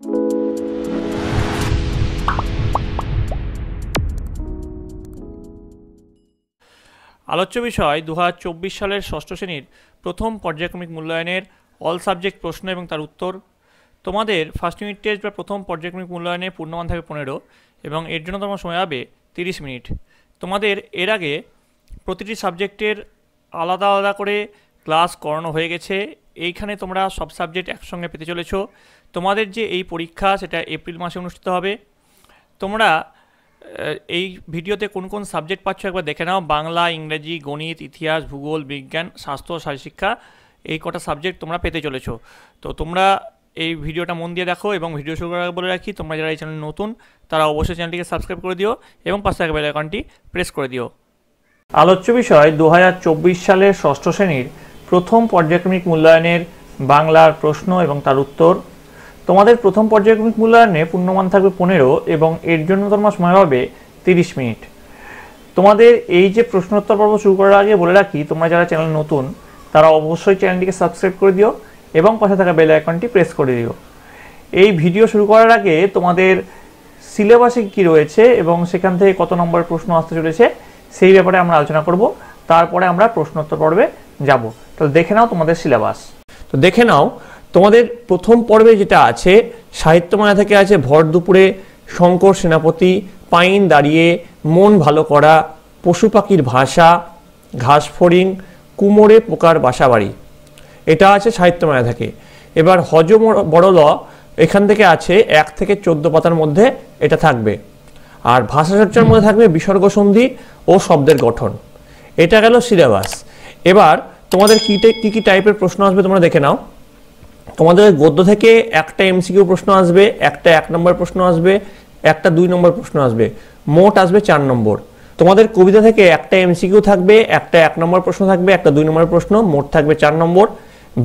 আলোচ্য বিষয় দু সালের ষষ্ঠ শ্রেণীর প্রথম পর্যায়ক্রমিক মূল্যায়নের অল সাবজেক্ট প্রশ্ন এবং তার উত্তর তোমাদের ফার্স্ট ইউনিট টেস্ট বা প্রথম পর্যায়ক্রমিক মূল্যায়নে পূর্ণমান থাকবে পনেরো এবং এর জন্য তোমার সময় হবে তিরিশ মিনিট তোমাদের এর আগে প্রতিটি সাবজেক্টের আলাদা আলাদা করে ক্লাস করানো হয়ে গেছে এইখানে তোমরা সব সাবজেক্ট একসঙ্গে পেতে চলেছো তোমাদের যে এই পরীক্ষা সেটা এপ্রিল মাসে অনুষ্ঠিত হবে তোমরা এই ভিডিওতে কোন কোন সাবজেক্ট পাচ্ছ একবার দেখে নাও বাংলা ইংরেজি গণিত ইতিহাস ভূগোল বিজ্ঞান স্বাস্থ্য শারীরশিক্ষা এই কটা সাবজেক্ট তোমরা পেতে চলেছো তো তোমরা এই ভিডিওটা মন দিয়ে দেখো এবং ভিডিও শুরু করার বলে রাখি তোমরা যারা এই চ্যানেল নতুন তারা অবশ্যই চ্যানেলটিকে সাবস্ক্রাইব করে দিও এবং পাশে থাকা অ্যাকাউন্টটি প্রেস করে দিও আলোচ্য বিষয় দু সালের ষষ্ঠ শ্রেণীর প্রথম পর্যায়ক্রমিক মূল্যায়নের বাংলার প্রশ্ন এবং তার উত্তর তোমাদের প্রথম পর্যায়ক্রমিক মূল্যায়নে পূর্ণমান থাকবে পনেরো এবং এর জন্য তোমার সময় পাবে তিরিশ মিনিট তোমাদের এই যে প্রশ্নোত্তর পর্ব শুরু করার আগে বলে রাখি তোমরা যারা চ্যানেল নতুন তারা অবশ্যই চ্যানেলটিকে সাবস্ক্রাইব করে দিও এবং পাশে থাকা বেল আইকনটি প্রেস করে দিও এই ভিডিও শুরু করার আগে তোমাদের সিলেবাসে কি রয়েছে এবং সেখান থেকে কত নম্বর প্রশ্ন আসতে চলেছে সেই ব্যাপারে আমরা আলোচনা করব তারপরে আমরা প্রশ্নোত্তর পর্বে যাব তাহলে দেখে নাও তোমাদের সিলেবাস তো দেখে নাও তোমাদের প্রথম পর্বে যেটা আছে সাহিত্যমায়া থেকে আছে ভর দুপুরে শঙ্কর সেনাপতি পাইন দাঁড়িয়ে মন ভালো করা পশু পাখির ভাষা ঘাস ফড়িং কুমোরে পোকার বাসাবাড়ি এটা আছে মায়া থেকে এবার হজ বড়ল এখান থেকে আছে এক থেকে চোদ্দ পাতার মধ্যে এটা থাকবে আর ভাষা চর্চার মধ্যে থাকবে বিসর্গ সন্ধি ও শব্দের গঠন এটা গেল সিলেবাস এবার তোমাদের কী কী টাইপের প্রশ্ন আসবে তোমরা দেখে নাও তোমাদের গদ্য থেকে একটা এমসিকিউ প্রশ্ন আসবে একটা এক নম্বর প্রশ্ন আসবে একটা দুই নম্বর প্রশ্ন আসবে মোট আসবে চার নম্বর তোমাদের কবিতা থেকে একটা এমসিকিউ থাকবে একটা এক নম্বর প্রশ্ন থাকবে একটা দুই নম্বর প্রশ্ন মোট থাকবে চার নম্বর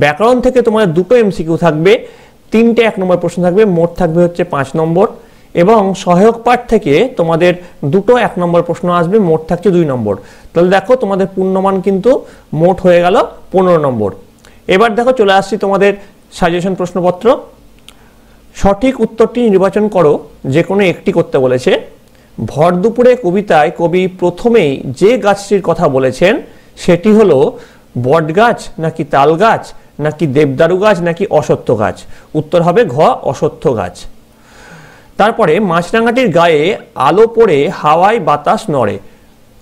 ব্যাকরণ থেকে তোমাদের দুটো এমসিকিউ থাকবে তিনটে এক নম্বর প্রশ্ন থাকবে মোট থাকবে হচ্ছে পাঁচ নম্বর এবং সহায়ক পাঠ থেকে তোমাদের দুটো এক নম্বর প্রশ্ন আসবে মোট থাকছে দুই নম্বর তাহলে দেখো তোমাদের পূর্ণমান কিন্তু মোট হয়ে গেল পনেরো নম্বর এবার দেখো চলে আসছি তোমাদের সাজেশন প্রশ্নপত্র সঠিক উত্তরটি নির্বাচন করো যে কোনো একটি করতে বলেছে ভর দুপুরে কবিতায় কবি প্রথমেই যে গাছটির কথা বলেছেন সেটি হলো বট গাছ নাকি তাল গাছ নাকি দেবদারু গাছ নাকি অসত্য গাছ উত্তর হবে ঘ অসত্য গাছ তারপরে মাছরাঙাটির গায়ে আলো পড়ে হাওয়ায় বাতাস নড়ে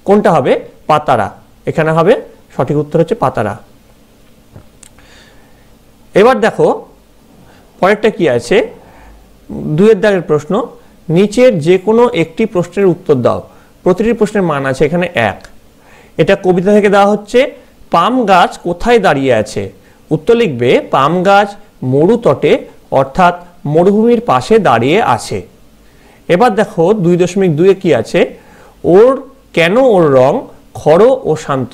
কোনটা হবে পাতারা এখানে হবে সঠিক উত্তর হচ্ছে পাতারা এবার দেখো পরেরটা কি আছে দুয়ের দাগের প্রশ্ন নিচের যে কোনো একটি প্রশ্নের উত্তর দাও প্রতিটি প্রশ্নের মান আছে এখানে এক এটা কবিতা থেকে দেওয়া হচ্ছে পাম গাছ কোথায় দাঁড়িয়ে আছে উত্তর লিখবে পাম গাছ মরুতটে অর্থাৎ মরুভূমির পাশে দাঁড়িয়ে আছে এবার দেখো দুই দশমিক দুয়ে কী আছে ওর কেন ওর রং খড় ও শান্ত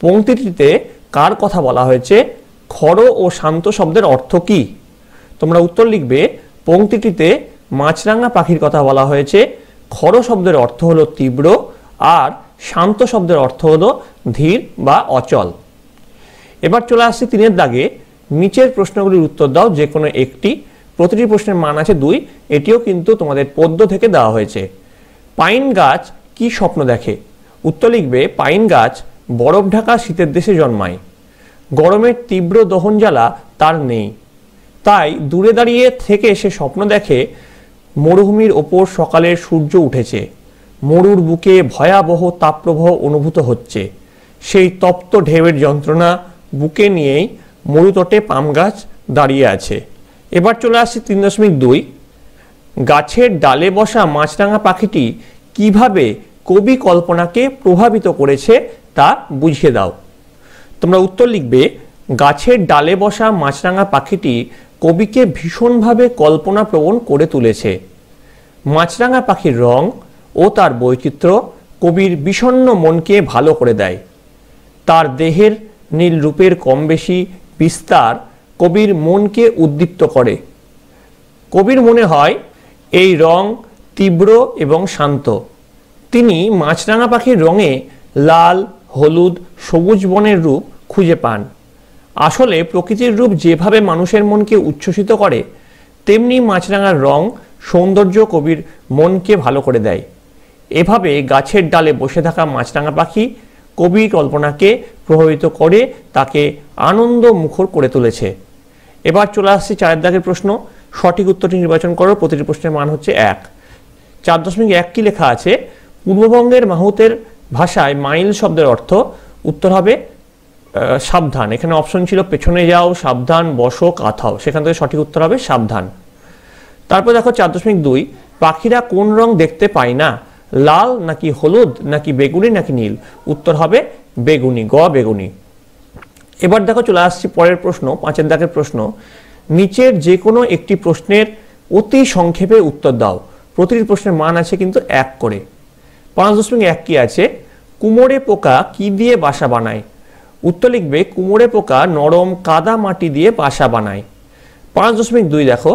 পংক্তিটিতে কার কথা বলা হয়েছে খড় ও শান্ত শব্দের অর্থ কি তোমরা উত্তর লিখবে পংক্তিটিতে মাছরাঙা পাখির কথা বলা হয়েছে খড় শব্দের অর্থ হলো তীব্র আর শান্ত শব্দের অর্থ হলো ধীর বা অচল এবার চলে আসছি তিনের দাগে নিচের প্রশ্নগুলির উত্তর দাও যে কোনো একটি প্রতিটি প্রশ্নের মান আছে দুই এটিও কিন্তু তোমাদের পদ্য থেকে দেওয়া হয়েছে পাইন গাছ কি স্বপ্ন দেখে উত্তর লিখবে পাইন গাছ বরফ ঢাকা শীতের দেশে জন্মায় গরমের তীব্র দহন জ্বালা তার নেই তাই দূরে দাঁড়িয়ে থেকে সে স্বপ্ন দেখে মরুভূমির ওপর সকালের সূর্য উঠেছে মরুর বুকে ভয়াবহ তাপপ্রবাহ অনুভূত হচ্ছে সেই তপ্ত ঢেউয়ের যন্ত্রণা বুকে নিয়েই মরুতটে পাম গাছ দাঁড়িয়ে আছে এবার চলে আসছে তিন দশমিক দুই গাছের ডালে বসা মাছরাঙা পাখিটি কিভাবে কবি কল্পনাকে প্রভাবিত করেছে তা বুঝিয়ে দাও তোমরা উত্তর লিখবে গাছের ডালে বসা মাছরাঙা পাখিটি কবিকে ভীষণভাবে কল্পনাপ্রবণ করে তুলেছে মাছরাঙা পাখির রং ও তার বৈচিত্র্য কবির বিষণ্ন মনকে ভালো করে দেয় তার দেহের নীল রূপের কম বেশি বিস্তার কবির মনকে উদ্দীপ্ত করে কবির মনে হয় এই রং তীব্র এবং শান্ত তিনি মাছরাঙা পাখির রঙে লাল হলুদ সবুজ বনের রূপ খুঁজে পান আসলে প্রকৃতির রূপ যেভাবে মানুষের মনকে উচ্ছ্বসিত করে তেমনি মাছরাঙার রং সৌন্দর্য কবির মনকে ভালো করে দেয় এভাবে গাছের ডালে বসে থাকা মাছরাঙা পাখি কবির কল্পনাকে প্রভাবিত করে তাকে আনন্দ মুখর করে তুলেছে এবার চলে আসছে চারের দাগের প্রশ্ন সঠিক উত্তরটি নির্বাচন করো প্রতিটি প্রশ্নের মান হচ্ছে এক চার দশমিক এক কি লেখা আছে পূর্ববঙ্গের মাহুতের ভাষায় মাইল শব্দের অর্থ উত্তর হবে সাবধান এখানে অপশন ছিল পেছনে যাও সাবধান বসো কাথাও সেখান থেকে সঠিক উত্তর হবে সাবধান তারপর দেখো চার দশমিক দুই পাখিরা কোন রং দেখতে পায় না লাল নাকি হলুদ নাকি বেগুনি নাকি নীল উত্তর হবে বেগুনি গ বেগুনি এবার দেখো চলে আসছি পরের প্রশ্ন পাঁচের দাগের প্রশ্ন নিচের যে কোনো একটি প্রশ্নের অতি সংক্ষেপে উত্তর দাও প্রতিটি প্রশ্নের মান আছে কিন্তু এক করে পাঁচ দশমিক এক কি আছে কুমোরে পোকা কি দিয়ে বাসা বানায় উত্তর লিখবে কুমোরে পোকা নরম কাদা মাটি দিয়ে বাসা বানায় পাঁচ দশমিক দুই দেখো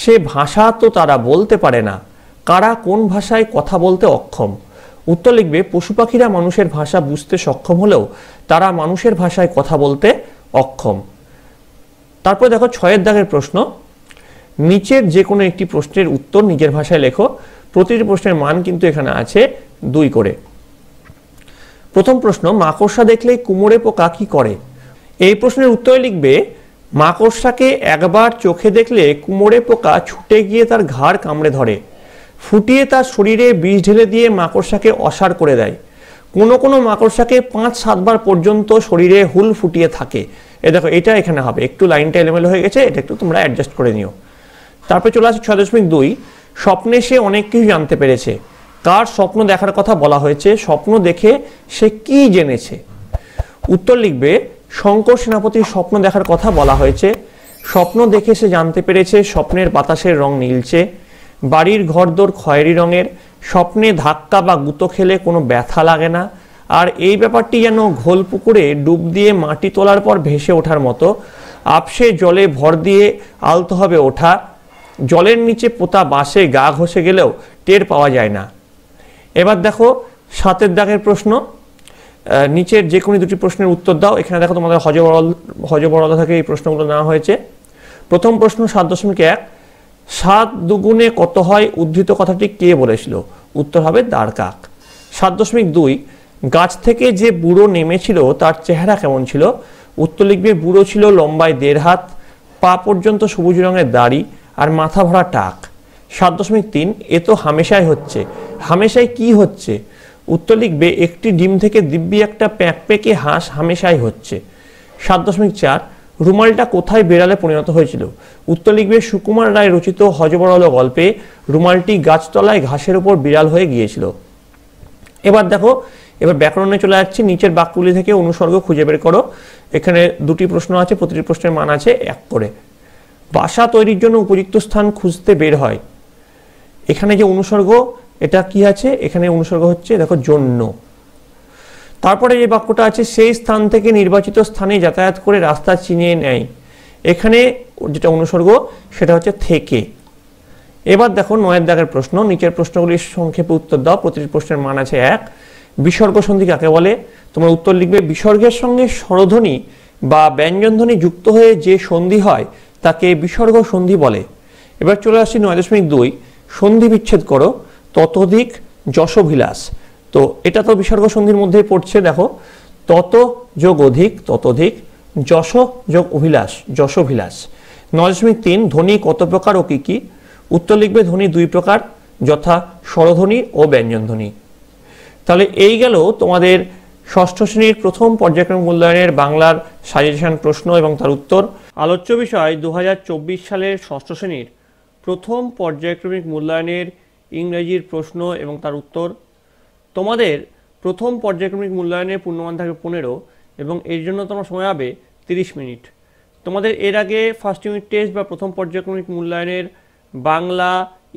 সে ভাষা তো তারা বলতে পারে না কারা কোন ভাষায় কথা বলতে অক্ষম উত্তর লিখবে পশু পাখিরা মানুষের ভাষা বুঝতে সক্ষম হলেও তারা মানুষের ভাষায় কথা বলতে অক্ষম তারপর দেখো ছয়ের দাগের প্রশ্ন নিচের যে কোনো একটি প্রশ্নের উত্তর নিজের ভাষায় লেখো প্রতিটি প্রশ্নের মান কিন্তু এখানে আছে দুই করে প্রথম প্রশ্ন মাকড়সা দেখলে কুমোরে পোকা কি করে এই প্রশ্নের উত্তরে লিখবে মাকড়সাকে একবার চোখে দেখলে কুমোরে পোকা ছুটে গিয়ে তার ঘাড় কামড়ে ধরে ফুটিয়ে তার শরীরে বিষ ঢেলে দিয়ে মাকড়সাকে অসাড় করে দেয় কোনো কোনো মাকড়সাকে পাঁচ সাতবার পর্যন্ত শরীরে হুল ফুটিয়ে থাকে এ দেখো এটা এখানে হবে একটু লাইনটা এলোমেলো হয়ে গেছে এটা একটু তোমরা অ্যাডজাস্ট করে নিও তারপরে চলে আসে ছয় দশমিক দুই স্বপ্নে সে অনেক কিছু জানতে পেরেছে কার স্বপ্ন দেখার কথা বলা হয়েছে স্বপ্ন দেখে সে কি জেনেছে উত্তর লিখবে শঙ্কর সেনাপতির স্বপ্ন দেখার কথা বলা হয়েছে স্বপ্ন দেখে সে জানতে পেরেছে স্বপ্নের বাতাসের রং নীলচে বাড়ির ঘরদোর খয়েরি রঙের স্বপ্নে ধাক্কা বা গুঁতো খেলে কোনো ব্যথা লাগে না আর এই ব্যাপারটি যেন ঘোল পুকুরে ডুব দিয়ে মাটি তোলার পর ভেসে ওঠার মতো আপসে জলে ভর দিয়ে আলতো হবে ওঠা জলের নিচে পোতা বাসে গা ঘষে গেলেও টের পাওয়া যায় না এবার দেখো সাতের দাগের প্রশ্ন নিচের যে কোনো দুটি প্রশ্নের উত্তর দাও এখানে দেখো তোমাদের হজবরল হজবরল থেকে এই প্রশ্নগুলো নেওয়া হয়েছে প্রথম প্রশ্ন সাত দশমিক এক সাত দুগুণে কত হয় উদ্ধৃত কথাটি কে বলেছিল উত্তর হবে দ্বারকাক সাত দশমিক দুই গাছ থেকে যে বুড়ো নেমেছিল তার চেহারা কেমন ছিল উত্তর লিখবে বুড়ো ছিল লম্বায় দেড় হাত পা পর্যন্ত সবুজ রঙের দাড়ি আর মাথা ভরা টাক সাত দশমিক তিন এ তো হামেশাই হচ্ছে হামেশাই কি হচ্ছে উত্তর লিখবে একটি ডিম থেকে দিব্যি একটা প্যাঁকপ্যাঁকে হাঁস হামেশাই হচ্ছে সাত দশমিক চার রুমালটা কোথায় বেড়ালে পরিণত হয়েছিল উত্তর লিখবে সুকুমার রায় রচিত হজবরল গল্পে রুমালটি গাছতলায় ঘাসের উপর বিড়াল হয়ে গিয়েছিল এবার দেখো এবার ব্যাকরণে চলে যাচ্ছি নিচের বাক্যগুলি থেকে অনুসর্গ খুঁজে বের করো এখানে দুটি প্রশ্ন আছে প্রতিটি প্রশ্নের মান আছে এক করে বাসা তৈরির জন্য উপযুক্ত স্থান খুঁজতে বের হয় এখানে যে অনুসর্গ এটা কি আছে এখানে অনুসর্গ হচ্ছে দেখো জন্য তারপরে যে বাক্যটা আছে সেই স্থান থেকে নির্বাচিত স্থানে যাতায়াত করে রাস্তা চিনিয়ে নেয় এখানে যেটা অনুসর্গ সেটা হচ্ছে থেকে এবার দেখো নয়ের দাগের প্রশ্ন নিচের প্রশ্নগুলির সংক্ষেপে উত্তর দাও প্রতিটি প্রশ্নের মান আছে এক বিসর্গ সন্ধি কাকে বলে তোমার উত্তর লিখবে বিসর্গের সঙ্গে স্বরধ্বনি বা ব্যঞ্জনধ্বনি যুক্ত হয়ে যে সন্ধি হয় তাকে বিসর্গ সন্ধি বলে এবার চলে আসছি নয় দশমিক দুই সন্ধি বিচ্ছেদ করো ততোধিক যশোভিলাস তো এটা তো বিসর্গ সন্ধির মধ্যেই পড়ছে দেখো তত যোগ অধিক ততোধিক যশ যোগ অভিলাষ যশোভিলাস নজমি তিন ধ্বনি কত প্রকার ও কী কী উত্তর লিখবে ধ্বনি দুই প্রকার যথা স্বরধ্বনি ও ব্যঞ্জনধ্বনি তাহলে এই গেল তোমাদের ষষ্ঠ শ্রেণীর প্রথম পর্যায়ক্রম মূল্যায়নের বাংলার সাজেশন প্রশ্ন এবং তার উত্তর আলোচ্য বিষয় দু সালের ষষ্ঠ শ্রেণীর প্রথম পর্যায়ক্রমিক মূল্যায়নের ইংরেজির প্রশ্ন এবং তার উত্তর তোমাদের প্রথম পর্যায়ক্রমিক মূল্যায়নের পূর্ণমান থাকবে পনেরো এবং এর জন্য তোমার সময় হবে তিরিশ মিনিট তোমাদের এর আগে ফার্স্ট ইউনিট টেস্ট বা প্রথম পর্যায়ক্রমিক মূল্যায়নের বাংলা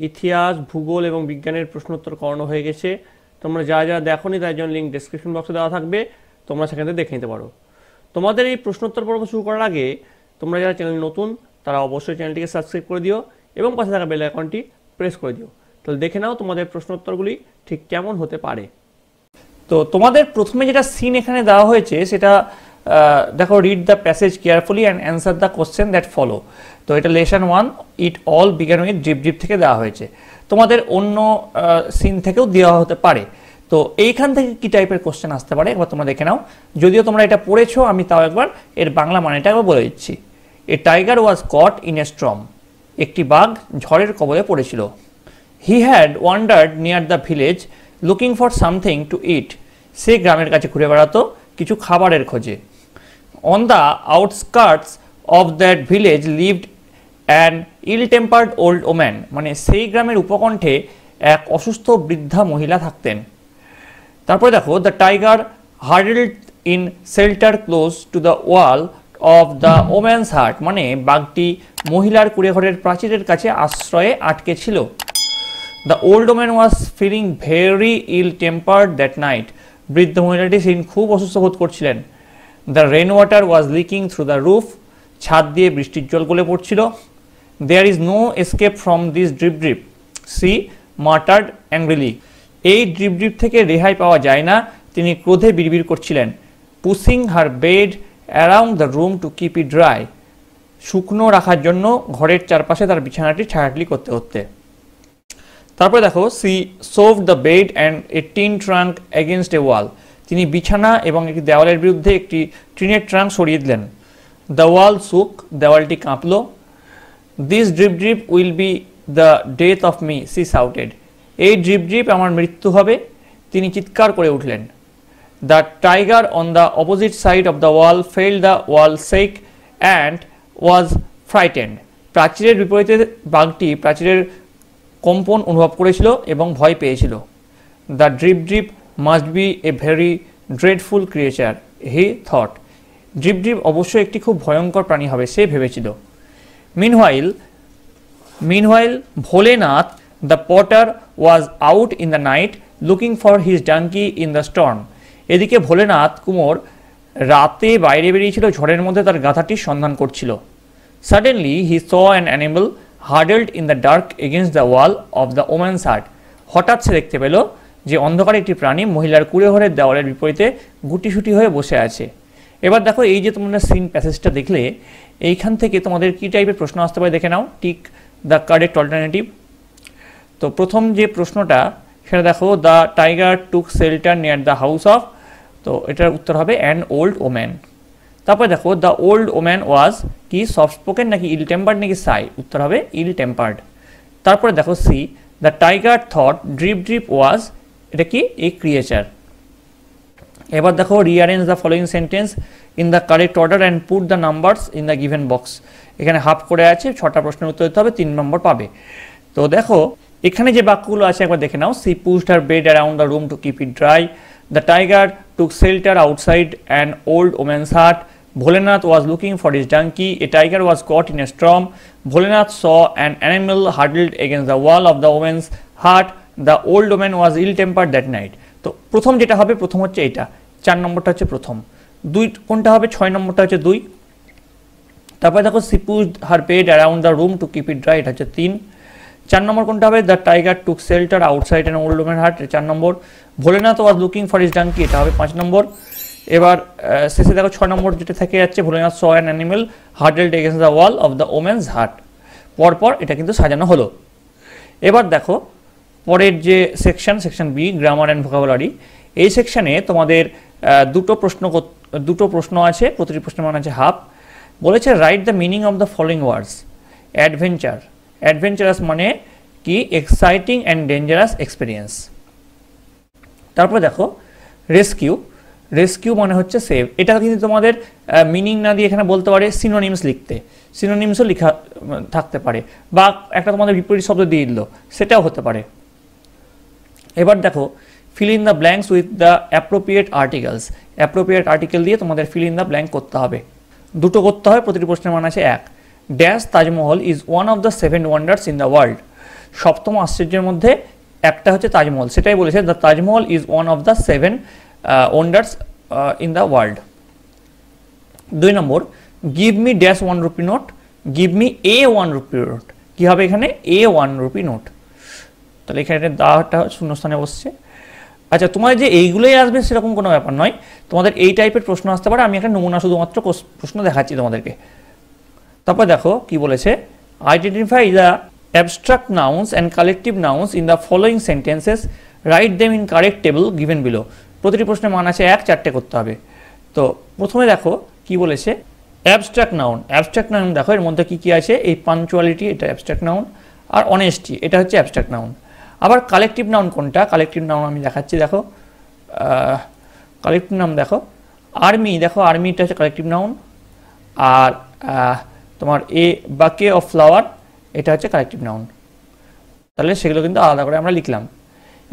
ইতিহাস ভূগোল এবং বিজ্ঞানের প্রশ্নোত্তর করানো হয়ে গেছে তোমরা যা যা নি তার জন্য লিঙ্ক ডিসক্রিপশন বক্সে দেওয়া থাকবে তোমরা সেখান থেকে দেখে নিতে পারো তোমাদের এই প্রশ্নোত্তর পর্ব শুরু করার আগে তোমরা যারা চ্যানেল নতুন তারা অবশ্যই চ্যানেলটিকে সাবস্ক্রাইব করে দিও এবং পাশে থাকা বেল আইকনটি প্রেস করে দিও তাহলে দেখে নাও তোমাদের প্রশ্ন উত্তরগুলি ঠিক কেমন হতে পারে তো তোমাদের প্রথমে যেটা সিন এখানে দেওয়া হয়েছে সেটা দেখো read the passage carefully and answer the question that follow তো এটা লেসন ওয়ান ইট অল বিজ্ঞান উইথ জিপ জিপ থেকে দেওয়া হয়েছে তোমাদের অন্য সিন থেকেও দেওয়া হতে পারে তো এইখান থেকে কী টাইপের কোশ্চেন আসতে পারে একবার তোমরা দেখে নাও যদিও তোমরা এটা পড়েছো আমি তাও একবার এর বাংলা মানেটা একবার বলে দিচ্ছি a tiger was caught in a storm একটি বাঘ ঝড়ের কবলে পড়েছিল he had wandered near the village looking for something to eat সে গ্রামের কাছে ঘুরে বেড়াতো কিছু খাবারের খোঁজে on the outskirts of that village lived an ill tempered old woman মানে সেই গ্রামের উপকণ্ঠে এক অসুস্থ বৃদ্ধা মহিলা থাকতেন তারপরে দেখো the tiger huddled in shelter close to the wall of the woman's hut মানে বাঘটি মহিলার কুড়েঘরের প্রাচীরের কাছে আশ্রয়ে আটকে ছিল the old woman was feeling very ill tempered that night বৃদ্ধ মহিলাটি সেদিন খুব অসুস্থ বোধ করছিলেন the rain water was leaking through the roof ছাদ দিয়ে বৃষ্টির জল গলে পড়ছিল there is no escape from this drip drip she muttered angrily এই ড্রিপ ড্রিপ থেকে রেহাই পাওয়া যায় না তিনি ক্রোধে বিড়বিড় করছিলেন pushing her bed around the room to keep it dry শুকনো রাখার জন্য ঘরের চারপাশে তার বিছানাটি ছাড়াটলি করতে করতে তারপরে দেখো she shoved the bed and a tin trunk against a wall তিনি বিছানা এবং একটি দেওয়ালের বিরুদ্ধে একটি ট্রিনের ট্রাঙ্ক সরিয়ে দিলেন দ্য ওয়াল সুক দেওয়ালটি কাঁপল this drip drip will be the death of me she shouted এই ড্রিপ ড্রিপ আমার মৃত্যু হবে তিনি চিৎকার করে উঠলেন the tiger on the opposite side of the wall felt the wall shake and was frightened প্রাচীরের বিপরীতে বাঘটি প্রাচীরের কম্পন অনুভব করেছিল এবং ভয় পেয়েছিল the drip drip must be a very dreadful creature he thought drip drip অবশ্যই একটি খুব ভয়ঙ্কর প্রাণী হবে সে ভেবেছিল meanwhile meanwhile Bholenath the potter was out in the night looking for his donkey in the storm এদিকে ভোলেনাথ কুমোর রাতে বাইরে বেরিয়েছিল ঝড়ের মধ্যে তার গাধাটির সন্ধান করছিল suddenly he saw an animal huddled in the dark against the wall of the woman's hut হঠাৎ সে দেখতে পেল যে অন্ধকারে একটি প্রাণী মহিলার কুড়ে ঘরের দেওয়ালের বিপরীতে গুটিসুটি হয়ে বসে আছে এবার দেখো এই যে তোমরা সিন প্যাসেজটা দেখলে এইখান থেকে তোমাদের কী টাইপের প্রশ্ন আসতে পারে দেখে নাও টিক দ্য কারেক্ট অল্টারনেটিভ তো প্রথম যে প্রশ্নটা সেটা দেখো the tiger took shelter near the house of তো এটার উত্তর হবে অ্যান ওল্ড ওম্যান তারপরে দেখো দ্য ওল্ড ওম্যান ওয়াজ কি সফট স্পোকেন নাকি ইল টেম্পার্ড নাকি সাই উত্তর হবে ইল টেম্পার্ড তারপরে দেখো see the tiger thought drip drip was এটা কি এ ক্রিয়েচার এবার দেখো rearrange the following sentence in the correct order and put the numbers in the given box এখানে হাফ করে আছে ছটা প্রশ্নের উত্তর দিতে হবে তিন নম্বর পাবে তো দেখো এখানে যে বাক্যগুলো আছে একবার দেখে নাও she pushed her bed around the room to keep it dry The tiger took shelter outside an old woman's hut. Bholenath was looking for his donkey. A tiger was caught in a storm. Bholenath saw an animal huddled against the wall of the woman's hut. The old woman was ill-tempered that night. তো প্রথম যেটা হবে প্রথম হচ্ছে এটা চার নম্বরটা হচ্ছে প্রথম দুই কোনটা হবে ছয় নম্বরটা হচ্ছে দুই তারপরে দেখো she pushed her bed around the room to keep it dry এটা হচ্ছে তিন চার নম্বর কোনটা হবে the tiger took shelter outside and old women hut চার নম্বর Bholenath was looking for his donkey এটা হবে পাঁচ নম্বর এবার শেষে দেখো ছ নম্বর যেটা থেকে যাচ্ছে Bholenath saw an animal hurtled against the wall of the women's hut পরপর এটা কিন্তু সাজানো হলো এবার দেখো পরের যে section section B grammar and vocabulary এই সেকশানে তোমাদের দুটো প্রশ্ন দুটো প্রশ্ন আছে প্রতিটি প্রশ্নের মান আছে হাফ বলেছে write the meaning of the following words adventure adventurous মানে কি এক্সাইটিং অ্যান্ড ডেঞ্জারাস এক্সপিরিয়েন্স তারপর দেখো রেস্কিউ রেস্কিউ মানে হচ্ছে সেভ এটা কিন্তু তোমাদের মিনিং না দিয়ে এখানে বলতে পারে সিনোনিমস লিখতে সিনোনিমসও লেখা থাকতে পারে বা একটা তোমাদের বিপরীত শব্দ দিয়ে দিল সেটাও হতে পারে এবার দেখো fill in the blanks with the appropriate articles appropriate article দিয়ে তোমাদের ফিল ইন দ্য ব্ল্যাঙ্ক করতে হবে দুটো করতে হয় প্রতিটি প্রশ্নের মান আছে এক dash Taj Mahal is one of the seven wonders in the world সপ্তম আশ্চর্যের মধ্যে একটা হচ্ছে তাজমহল সেটাই বলেছে the Taj Mahal is one of the seven wonders in the world দুই নম্বর give me dash one rupee note give me a one rupee note কী হবে এখানে এ ওয়ান রুপি নোট তাহলে এখানে দাটা শূন্যস্থানে বসছে আচ্ছা তোমার যে এইগুলোই আসবে সেরকম কোনো ব্যাপার নয় তোমাদের এই টাইপের প্রশ্ন আসতে পারে আমি একটা নমুনা শুধুমাত্র প্রশ্ন দেখাচ্ছি তোমাদেরকে তারপর দেখো কি বলেছে identify the abstract nouns and collective nouns in the following sentences write them in correct table given below প্রতিটি প্রশ্নের মান আছে এক চারটে করতে হবে তো প্রথমে দেখো কি বলেছে অ্যাবস্ট্রাক্ট নাউন অ্যাবস্ট্রাক্ট নাউন দেখো এর মধ্যে কী কী আছে এই পাঞ্চুয়ালিটি এটা অ্যাবস্ট্রাক্ট নাউন আর অনেস্টি এটা হচ্ছে অ্যাবস্ট্রাক্ট নাউন আবার কালেকটিভ নাউন কোনটা কালেকটিভ নাউন আমি দেখাচ্ছি দেখো কালেকটিভ নাম দেখো আর্মি দেখো আর্মিটা হচ্ছে কালেকটিভ নাউন আর তোমার এ বাকে অফ ফ্লাওয়ার এটা হচ্ছে কালেকটিভ নাউন তাহলে সেগুলো কিন্তু আলাদা করে আমরা লিখলাম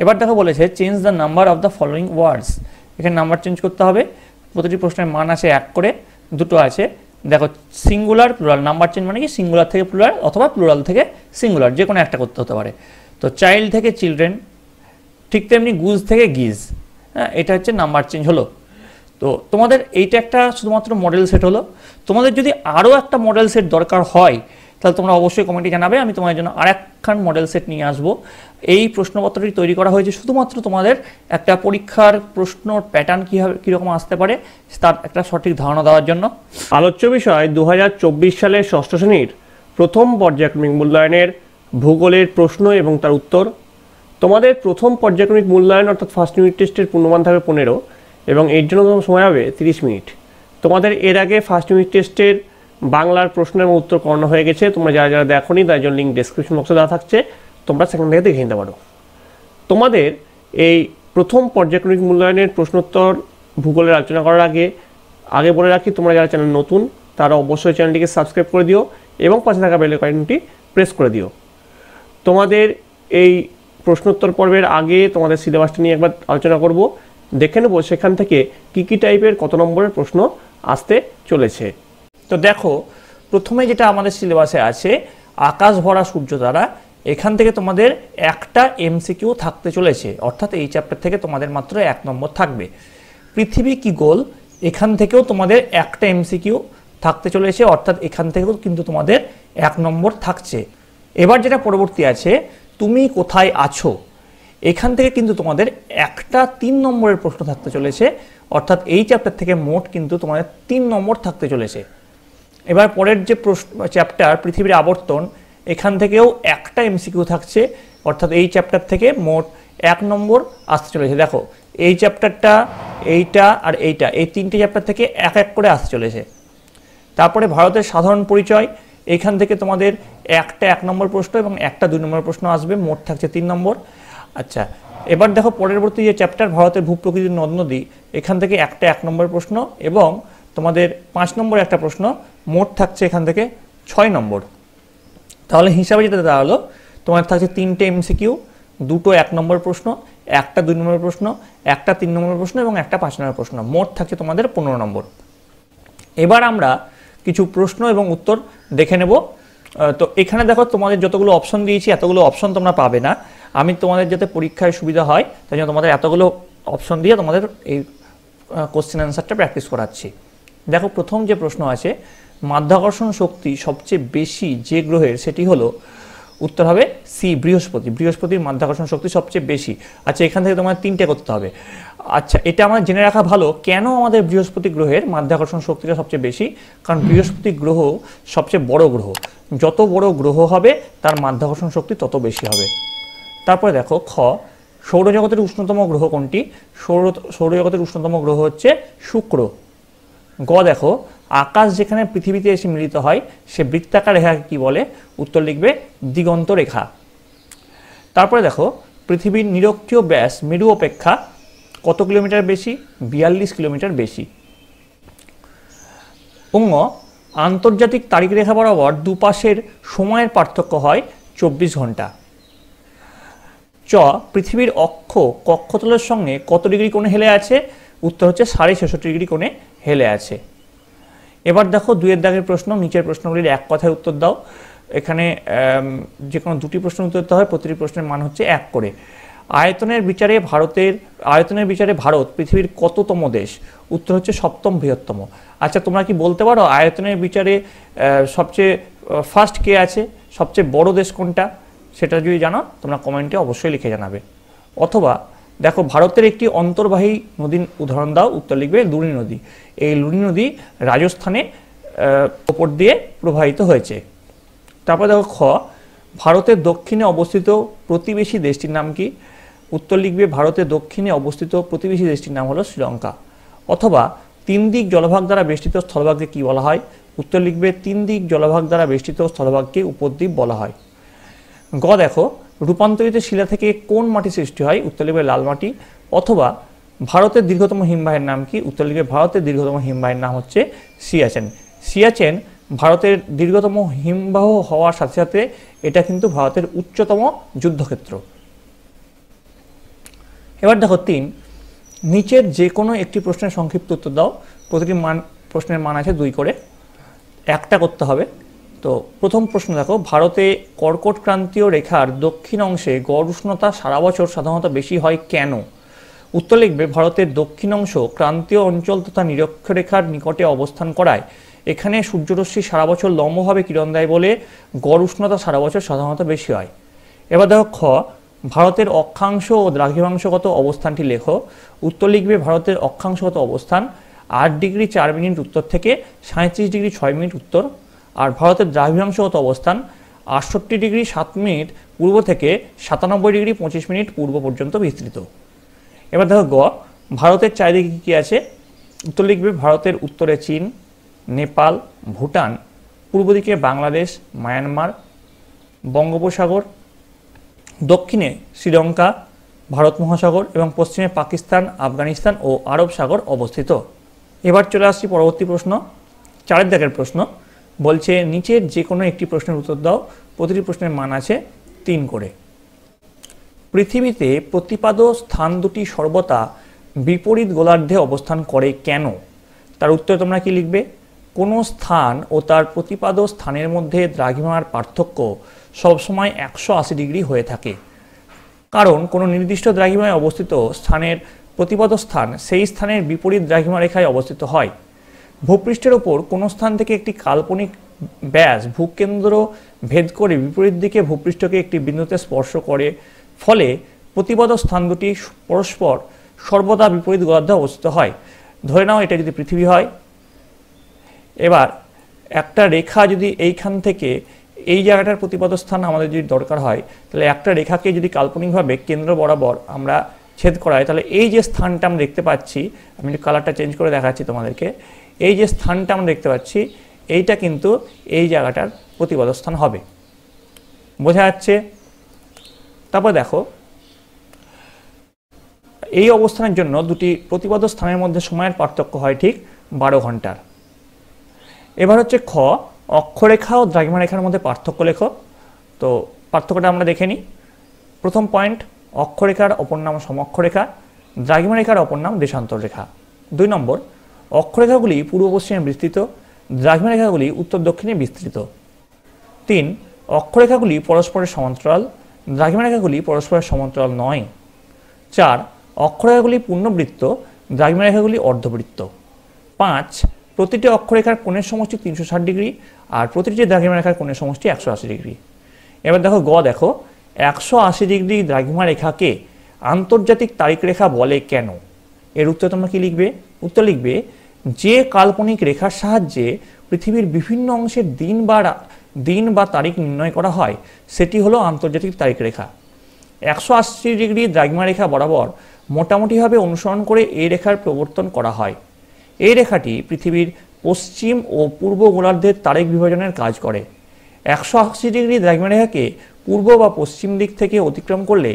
এবার দেখো বলেছে change the number of the following words এখানে নাম্বার চেঞ্জ করতে হবে প্রতিটি প্রশ্নের মান আছে এক করে দুটো আছে দেখো সিঙ্গুলার প্লুরাল নাম্বার চেঞ্জ মানে কি সিঙ্গুলার থেকে প্লুরাল অথবা প্লুরাল থেকে সিঙ্গুলার যে কোনো একটা করতে হতে পারে তো চাইল্ড থেকে চিলড্রেন ঠিক তেমনি গুজ থেকে গিজ হ্যাঁ এটা হচ্ছে নাম্বার চেঞ্জ হলো তো তোমাদের এইটা একটা শুধুমাত্র মডেল সেট হলো তোমাদের যদি আরও একটা মডেল সেট দরকার হয় তাহলে তোমরা অবশ্যই কমেন্টে জানাবে আমি তোমাদের জন্য আর একখান মডেল সেট নিয়ে আসবো এই প্রশ্নপত্রটি তৈরি করা হয়েছে শুধুমাত্র তোমাদের একটা পরীক্ষার প্রশ্ন প্যাটার্ন কীভাবে কীরকম আসতে পারে তার একটা সঠিক ধারণা দেওয়ার জন্য আলোচ্য বিষয় দু সালের ষষ্ঠ শ্রেণীর প্রথম পর্যায়ক্রমিক মূল্যায়নের ভূগোলের প্রশ্ন এবং তার উত্তর তোমাদের প্রথম পর্যায়ক্রমিক মূল্যায়ন অর্থাৎ ফার্স্ট ইউনিট টেস্টের পূর্ণমান থাকবে পনেরো এবং এর জন্য তোমার সময় হবে তিরিশ মিনিট তোমাদের এর আগে ফার্স্ট ইউনিট টেস্টের বাংলার প্রশ্নের উত্তর করানো হয়ে গেছে তোমরা যারা যারা নি তার জন্য লিঙ্ক ডিসক্রিপশন বক্সে দেওয়া থাকছে তোমরা সেখান থেকে দেখে নিতে পারো তোমাদের এই প্রথম পর্যায়ক্রমিক মূল্যায়নের প্রশ্নোত্তর ভূগোলের আলোচনা করার আগে আগে বলে রাখি তোমরা যারা চ্যানেল নতুন তারা অবশ্যই চ্যানেলটিকে সাবস্ক্রাইব করে দিও এবং পাশে থাকা বেলে আইকনটি প্রেস করে দিও তোমাদের এই প্রশ্নোত্তর পর্বের আগে তোমাদের সিলেবাসটা নিয়ে একবার আলোচনা করবো দেখে নেব সেখান থেকে কি কি টাইপের কত নম্বরের প্রশ্ন আসতে চলেছে তো দেখো প্রথমে যেটা আমাদের সিলেবাসে আছে আকাশ ভরা সূর্য তারা এখান থেকে তোমাদের একটা এমসিকিউ থাকতে চলেছে অর্থাৎ এই চ্যাপ্টার থেকে তোমাদের মাত্র এক নম্বর থাকবে পৃথিবী কি গোল এখান থেকেও তোমাদের একটা এমসিকিউ থাকতে চলেছে অর্থাৎ এখান থেকেও কিন্তু তোমাদের এক নম্বর থাকছে এবার যেটা পরবর্তী আছে তুমি কোথায় আছো এখান থেকে কিন্তু তোমাদের একটা তিন নম্বরের প্রশ্ন থাকতে চলেছে অর্থাৎ এই চ্যাপ্টার থেকে মোট কিন্তু তোমাদের তিন নম্বর থাকতে চলেছে এবার পরের যে প্রশ্ন চ্যাপ্টার পৃথিবীর আবর্তন এখান থেকেও একটা এমসিকিউ থাকছে অর্থাৎ এই চ্যাপ্টার থেকে মোট এক নম্বর আসতে চলেছে দেখো এই চ্যাপ্টারটা এইটা আর এইটা এই তিনটে চ্যাপ্টার থেকে এক এক করে আসতে চলেছে তারপরে ভারতের সাধারণ পরিচয় এখান থেকে তোমাদের একটা এক নম্বর প্রশ্ন এবং একটা দুই নম্বর প্রশ্ন আসবে মোট থাকছে তিন নম্বর আচ্ছা এবার দেখো পরবর্তী যে চ্যাপ্টার ভারতের ভূপ্রকৃতির নদ নদী এখান থেকে একটা এক নম্বর প্রশ্ন এবং তোমাদের পাঁচ নম্বর একটা প্রশ্ন মোট থাকছে এখান থেকে ছয় নম্বর তাহলে হিসাবে যেটা দাঁড়ালো তোমার থাকছে তিনটে এমসিকিউ দুটো এক নম্বর প্রশ্ন একটা দুই নম্বর প্রশ্ন একটা তিন নম্বর প্রশ্ন এবং একটা পাঁচ নম্বর প্রশ্ন মোট থাকছে তোমাদের পনেরো নম্বর এবার আমরা কিছু প্রশ্ন এবং উত্তর দেখে নেব তো এখানে দেখো তোমাদের যতগুলো অপশন দিয়েছি এতগুলো অপশন তোমরা পাবে না আমি তোমাদের যাতে পরীক্ষায় সুবিধা হয় তাই জন্য তোমাদের এতগুলো অপশন দিয়ে তোমাদের এই কোশ্চেন অ্যান্সারটা প্র্যাকটিস করাচ্ছি দেখো প্রথম যে প্রশ্ন আছে মাধ্যাকর্ষণ শক্তি সবচেয়ে বেশি যে গ্রহের সেটি হলো উত্তর হবে সি বৃহস্পতি বৃহস্পতির মাধ্যাকর্ষণ শক্তি সবচেয়ে বেশি আচ্ছা এখান থেকে তোমার তিনটে করতে হবে আচ্ছা এটা আমার জেনে রাখা ভালো কেন আমাদের বৃহস্পতি গ্রহের মাধ্যাকর্ষণ শক্তিটা সবচেয়ে বেশি কারণ বৃহস্পতি গ্রহ সবচেয়ে বড় গ্রহ যত বড় গ্রহ হবে তার মাধ্যাকর্ষণ শক্তি তত বেশি হবে তারপরে দেখো খ সৌরজগতের উষ্ণতম গ্রহ কোনটি সৌর সৌরজগতের উষ্ণতম গ্রহ হচ্ছে শুক্র গ দেখো আকাশ যেখানে পৃথিবীতে এসে মিলিত হয় সে বৃত্তাকার রেখাকে কী বলে উত্তর লিখবে দিগন্ত রেখা তারপরে দেখো পৃথিবীর নিরক্ষীয় ব্যাস মেরু অপেক্ষা কত কিলোমিটার বেশি বিয়াল্লিশ কিলোমিটার বেশি অঙ্গ আন্তর্জাতিক তারিখ রেখা বরাবর দুপাশের সময়ের পার্থক্য হয় চব্বিশ ঘন্টা চ পৃথিবীর অক্ষ কক্ষতলের সঙ্গে কত ডিগ্রি কোণে হেলে আছে উত্তর হচ্ছে সাড়ে ছেষট্টি ডিগ্রি কোণে হেলে আছে এবার দেখো দুয়ের দাগের প্রশ্ন নিচের প্রশ্নগুলির এক কথায় উত্তর দাও এখানে যে কোনো দুটি প্রশ্ন উত্তর দিতে হয় প্রতিটি প্রশ্নের মান হচ্ছে এক করে আয়তনের বিচারে ভারতের আয়তনের বিচারে ভারত পৃথিবীর কততম দেশ উত্তর হচ্ছে সপ্তম বৃহত্তম আচ্ছা তোমরা কি বলতে পারো আয়তনের বিচারে সবচেয়ে ফার্স্ট কে আছে সবচেয়ে বড় দেশ কোনটা সেটা যদি জানো তোমরা কমেন্টে অবশ্যই লিখে জানাবে অথবা দেখো ভারতের একটি অন্তর্বাহী নদীর উদাহরণ দাও উত্তর লিখবে লুনি নদী এই লুনি নদী রাজস্থানে ওপর দিয়ে প্রবাহিত হয়েছে তারপর দেখো খ ভারতের দক্ষিণে অবস্থিত প্রতিবেশী দেশটির নাম কি উত্তর লিখবে ভারতের দক্ষিণে অবস্থিত প্রতিবেশী দেশটির নাম হলো শ্রীলঙ্কা অথবা তিন দিক জলভাগ দ্বারা বেষ্টিত স্থলভাগকে কি বলা হয় উত্তর লিখবে তিন দিক জলভাগ দ্বারা বেষ্টিত স্থলভাগকে উপদ্বীপ বলা হয় গ দেখো রূপান্তরিত শিলা থেকে কোন মাটি সৃষ্টি হয় উত্তরলিপের লাল মাটি অথবা ভারতের দীর্ঘতম হিমবাহের নাম কি উত্তরলিপের ভারতের দীর্ঘতম হিমবাহের নাম হচ্ছে সিয়াচেন সিয়াচেন ভারতের দীর্ঘতম হিমবাহ হওয়ার সাথে সাথে এটা কিন্তু ভারতের উচ্চতম যুদ্ধক্ষেত্র এবার দেখো তিন নিচের যে কোনো একটি প্রশ্নের সংক্ষিপ্ত উত্তর দাও প্রতিটি মান প্রশ্নের মান আছে দুই করে একটা করতে হবে তো প্রথম প্রশ্ন দেখো ভারতে কর্কট ক্রান্তীয় রেখার দক্ষিণ অংশে গড় উষ্ণতা সারা বছর সাধারণত বেশি হয় কেন উত্তর লিখবে ভারতের দক্ষিণ অংশ ক্রান্তীয় অঞ্চল তথা নিরক্ষরেখার নিকটে অবস্থান করায় এখানে সূর্যরশ্মি সারা বছর লম্বভাবে কিরণ দেয় বলে গড় উষ্ণতা সারা বছর সাধারণত বেশি হয় এবার দেখো খ ভারতের অক্ষাংশ ও দ্রাঘিমাংশগত অবস্থানটি লেখো উত্তর লিখবে ভারতের অক্ষাংশগত অবস্থান আট ডিগ্রি চার মিনিট উত্তর থেকে সাঁত্রিশ ডিগ্রি ছয় মিনিট উত্তর আর ভারতের দ্রাঘিমাংশগত অবস্থান আটষট্টি ডিগ্রি সাত মিনিট পূর্ব থেকে সাতানব্বই ডিগ্রি পঁচিশ মিনিট পূর্ব পর্যন্ত বিস্তৃত এবার দেখো গ ভারতের চারিদিকে কী কী আছে উত্তর লিখবে ভারতের উত্তরে চীন নেপাল ভুটান পূর্ব দিকে বাংলাদেশ মায়ানমার বঙ্গোপসাগর দক্ষিণে শ্রীলঙ্কা ভারত মহাসাগর এবং পশ্চিমে পাকিস্তান আফগানিস্তান ও আরব সাগর অবস্থিত এবার চলে আসছি পরবর্তী প্রশ্ন চারের দাগের প্রশ্ন বলছে নিচের যে কোনো একটি প্রশ্নের উত্তর দাও প্রতিটি প্রশ্নের মান আছে তিন করে পৃথিবীতে প্রতিপাদ স্থান দুটি সর্বদা বিপরীত গোলার্ধে অবস্থান করে কেন তার উত্তর তোমরা কি লিখবে কোনো স্থান ও তার প্রতিপাদ স্থানের মধ্যে দ্রাঘিমার পার্থক্য সবসময় একশো আশি ডিগ্রি হয়ে থাকে কারণ কোনো নির্দিষ্ট দ্রাঘিমায় অবস্থিত স্থানের প্রতিপাদ স্থান সেই স্থানের বিপরীত দ্রাঘিমা রেখায় অবস্থিত হয় ভূপৃষ্ঠের ওপর কোনো স্থান থেকে একটি কাল্পনিক ব্যাস ভূকেন্দ্র ভেদ করে বিপরীত দিকে ভূপৃষ্ঠকে একটি বিন্দুতে স্পর্শ করে ফলে প্রতিবাদ স্থান দুটি পরস্পর সর্বদা বিপরীত গোলার্ধে অবস্থিত হয় ধরে নাও এটা যদি পৃথিবী হয় এবার একটা রেখা যদি এইখান থেকে এই জায়গাটার প্রতিপাদ স্থান আমাদের যদি দরকার হয় তাহলে একটা রেখাকে যদি কাল্পনিকভাবে কেন্দ্র বরাবর আমরা ছেদ করা হয় তাহলে এই যে স্থানটা আমরা দেখতে পাচ্ছি আমি কালারটা চেঞ্জ করে দেখাচ্ছি তোমাদেরকে এই যে স্থানটা আমরা দেখতে পাচ্ছি এইটা কিন্তু এই জায়গাটার প্রতিপদস্থান হবে বোঝা যাচ্ছে তারপর দেখো এই অবস্থানের জন্য দুটি প্রতিবাদ স্থানের মধ্যে সময়ের পার্থক্য হয় ঠিক বারো ঘন্টার এবার হচ্ছে খ অক্ষরেখা ও দ্রাঘিমা রেখার মধ্যে পার্থক্য লেখো তো পার্থক্যটা আমরা দেখে নিই প্রথম পয়েন্ট অক্ষরেখার অপর নাম সমক্ষরেখা দ্রাঘিমা রেখার অপর নাম দেশান্তর রেখা দুই নম্বর অক্ষরেখাগুলি পূর্ব পশ্চিমে বিস্তৃত দ্রাঘিমারেখাগুলি উত্তর দক্ষিণে বিস্তৃত তিন অক্ষরেখাগুলি পরস্পরের সমান্তরাল দ্রাঘিমারেখাগুলি পরস্পরের সমান্তরাল নয় চার অক্ষরেখাগুলি পূর্ণবৃত্ত দ্রাঘিমারেখাগুলি অর্ধবৃত্ত পাঁচ প্রতিটি অক্ষরেখার কোণের সমষ্টি তিনশো ষাট ডিগ্রি আর প্রতিটি দ্রাঘিমারেখার কোণের সমষ্টি একশো আশি ডিগ্রি এবার দেখো গ দেখো একশো আশি ডিগ্রি দ্রাঘিমারেখাকে আন্তর্জাতিক তারিখ রেখা বলে কেন এর উত্তর তোমরা কী লিখবে উত্তর লিখবে যে কাল্পনিক রেখার সাহায্যে পৃথিবীর বিভিন্ন অংশের দিন বা দিন বা তারিখ নির্ণয় করা হয় সেটি হলো আন্তর্জাতিক তারিখ রেখা একশো আশি ডিগ্রি দ্রাগমা রেখা বরাবর মোটামুটিভাবে অনুসরণ করে এই রেখার প্রবর্তন করা হয় এই রেখাটি পৃথিবীর পশ্চিম ও পূর্ব গোলার্ধের তারিখ বিভাজনের কাজ করে একশো আশি ডিগ্রি দ্রাগমা রেখাকে পূর্ব বা পশ্চিম দিক থেকে অতিক্রম করলে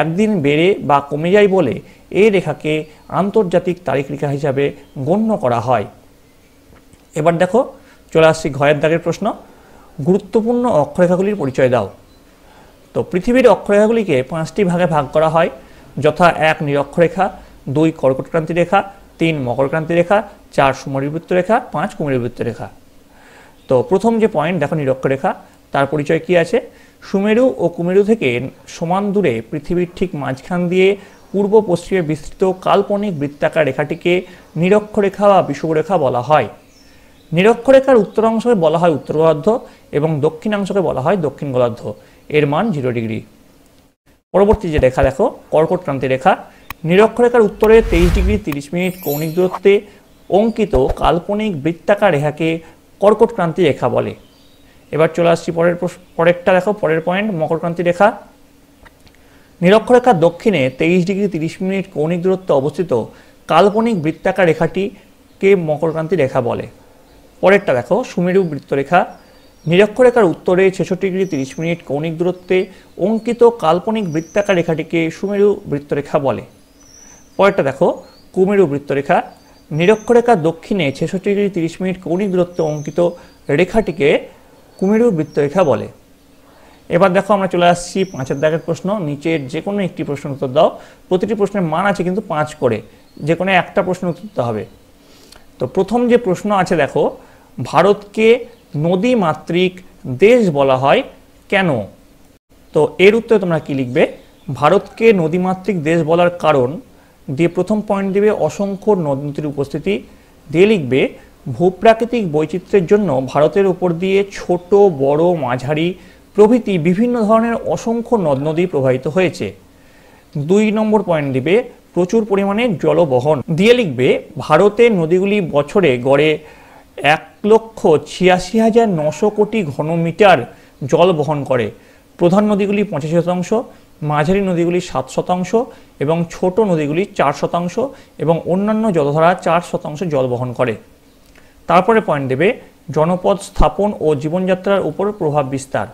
একদিন বেড়ে বা কমে যায় বলে এই রেখাকে আন্তর্জাতিক তারিখ রেখা হিসাবে গণ্য করা হয় এবার দেখো চলে আসছি ঘয়ের দাগের প্রশ্ন গুরুত্বপূর্ণ অক্ষরেখাগুলির পরিচয় দাও তো পৃথিবীর অক্ষরেখাগুলিকে পাঁচটি ভাগে ভাগ করা হয় যথা এক নিরক্ষরেখা দুই কর্কটক্রান্তি রেখা তিন মকরক্রান্তি রেখা চার সুমরিবৃত্ত রেখা পাঁচ কুমরিবৃত্ত রেখা তো প্রথম যে পয়েন্ট দেখো নিরক্ষরেখা তার পরিচয় কি আছে সুমেরু ও কুমেরু থেকে সমান দূরে পৃথিবীর ঠিক মাঝখান দিয়ে পূর্ব পশ্চিমে বিস্তৃত কাল্পনিক বৃত্তাকার রেখাটিকে নিরক্ষরেখা বা বিষুবরেখা বলা হয় নিরক্ষরেখার উত্তরাংশকে বলা হয় উত্তর গোলার্ধ এবং দক্ষিণাংশকে বলা হয় দক্ষিণ গোলার্ধ এর মান জিরো ডিগ্রি পরবর্তী যে রেখা দেখো কর্কটক্রান্তি রেখা নিরক্ষরেখার উত্তরে তেইশ ডিগ্রি তিরিশ মিনিট কৌণিক দূরত্বে অঙ্কিত কাল্পনিক বৃত্তাকার রেখাকে কর্কটক্রান্তি রেখা বলে এবার চলে আসছি পরের পরেরটা দেখো পরের পয়েন্ট মকরক্রান্তি রেখা নিরক্ষরেখার দক্ষিণে তেইশ ডিগ্রি তিরিশ মিনিট কৌণিক দূরত্বে অবস্থিত কাল্পনিক বৃত্তাকার রেখাটিকে মকরক্রান্তি রেখা বলে পরেরটা দেখো সুমেরু বৃত্তরেখা নিরক্ষরেখার উত্তরে ছেষট্টি ডিগ্রি তিরিশ মিনিট কৌণিক দূরত্বে অঙ্কিত কাল্পনিক বৃত্তাকার রেখাটিকে সুমেরু বৃত্তরেখা বলে পরেরটা দেখো কুমেরু বৃত্তরেখা নিরক্ষরেখার দক্ষিণে ছেষট্টি ডিগ্রি তিরিশ মিনিট কৌণিক দূরত্বে অঙ্কিত রেখাটিকে কুমেরু বৃত্তরেখা বলে এবার দেখো আমরা চলে আসছি পাঁচের দাগের প্রশ্ন নিচের যে কোনো একটি প্রশ্ন উত্তর দাও প্রতিটি প্রশ্নের মান আছে কিন্তু পাঁচ করে যে কোনো একটা প্রশ্ন উত্তর দিতে হবে তো প্রথম যে প্রশ্ন আছে দেখো ভারতকে নদী মাতৃক দেশ বলা হয় কেন তো এর উত্তরে তোমরা কি লিখবে ভারতকে নদীমাতৃক দেশ বলার কারণ দিয়ে প্রথম পয়েন্ট দেবে অসংখ্য নদীর উপস্থিতি দিয়ে লিখবে ভূপ্রাকৃতিক বৈচিত্র্যের জন্য ভারতের উপর দিয়ে ছোট বড় মাঝারি প্রভৃতি বিভিন্ন ধরনের অসংখ্য নদ নদী প্রবাহিত হয়েছে দুই নম্বর পয়েন্ট দিবে প্রচুর পরিমাণে জলবহন দিয়ে লিখবে ভারতের নদীগুলি বছরে গড়ে এক লক্ষ ছিয়াশি হাজার নশো কোটি ঘনমিটার জল বহন করে প্রধান নদীগুলি পঁচাশি শতাংশ মাঝারি নদীগুলি সাত শতাংশ এবং ছোট নদীগুলি চার শতাংশ এবং অন্যান্য জলধারা চার শতাংশ জল বহন করে তারপরে পয়েন্ট দেবে জনপদ স্থাপন ও জীবনযাত্রার উপর প্রভাব বিস্তার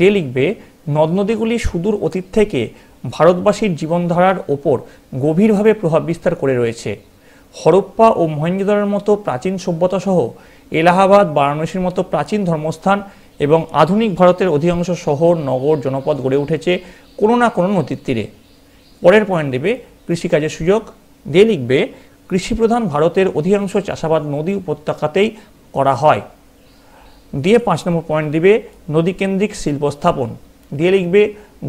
দে লিখবে নদ নদীগুলি সুদূর অতীত থেকে ভারতবাসীর জীবনধারার ওপর গভীরভাবে প্রভাব বিস্তার করে রয়েছে হরপ্পা ও মহেঞ্জোদারের মতো প্রাচীন সভ্যতা সহ এলাহাবাদ বারাণসীর মতো প্রাচীন ধর্মস্থান এবং আধুনিক ভারতের অধিকাংশ শহর নগর জনপদ গড়ে উঠেছে কোনো না কোনো নদীর তীরে পরের পয়েন্ট দেবে কৃষিকাজের সুযোগ দে লিখবে কৃষিপ্রধান ভারতের অধিকাংশ চাষাবাদ নদী উপত্যকাতেই করা হয় দিয়ে পাঁচ নম্বর পয়েন্ট দিবে নদীকেন্দ্রিক শিল্প স্থাপন দিয়ে লিখবে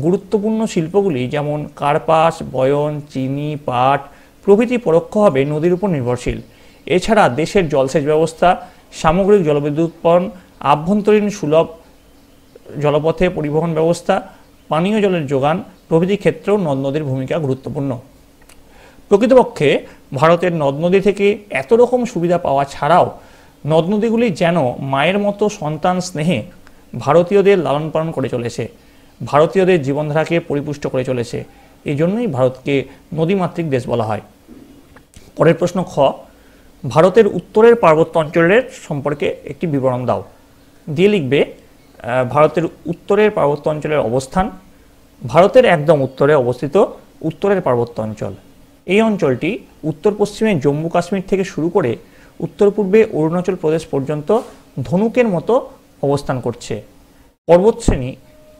গুরুত্বপূর্ণ শিল্পগুলি যেমন কার্পাস বয়ন চিনি পাট প্রভৃতি পরোক্ষভাবে নদীর উপর নির্ভরশীল এছাড়া দেশের জলসেচ ব্যবস্থা সামগ্রিক জলবিদ্যুৎ উৎপন্ন আভ্যন্তরীণ সুলভ জলপথে পরিবহন ব্যবস্থা পানীয় জলের যোগান প্রভৃতি ক্ষেত্রেও নদ নদীর ভূমিকা গুরুত্বপূর্ণ প্রকৃতপক্ষে ভারতের নদ নদী থেকে এত রকম সুবিধা পাওয়া ছাড়াও নদনদীগুলি যেন মায়ের মতো সন্তান স্নেহে ভারতীয়দের লালন পালন করে চলেছে ভারতীয়দের জীবনধারাকে পরিপুষ্ট করে চলেছে এই জন্যই ভারতকে নদীমাতৃক দেশ বলা হয় পরের প্রশ্ন খ ভারতের উত্তরের পার্বত্য অঞ্চলের সম্পর্কে একটি বিবরণ দাও দিয়ে লিখবে ভারতের উত্তরের পার্বত্য অঞ্চলের অবস্থান ভারতের একদম উত্তরে অবস্থিত উত্তরের পার্বত্য অঞ্চল এই অঞ্চলটি উত্তর পশ্চিমে জম্মু কাশ্মীর থেকে শুরু করে উত্তর পূর্বে অরুণাচল প্রদেশ পর্যন্ত ধনুকের মতো অবস্থান করছে পর্বতশ্রেণী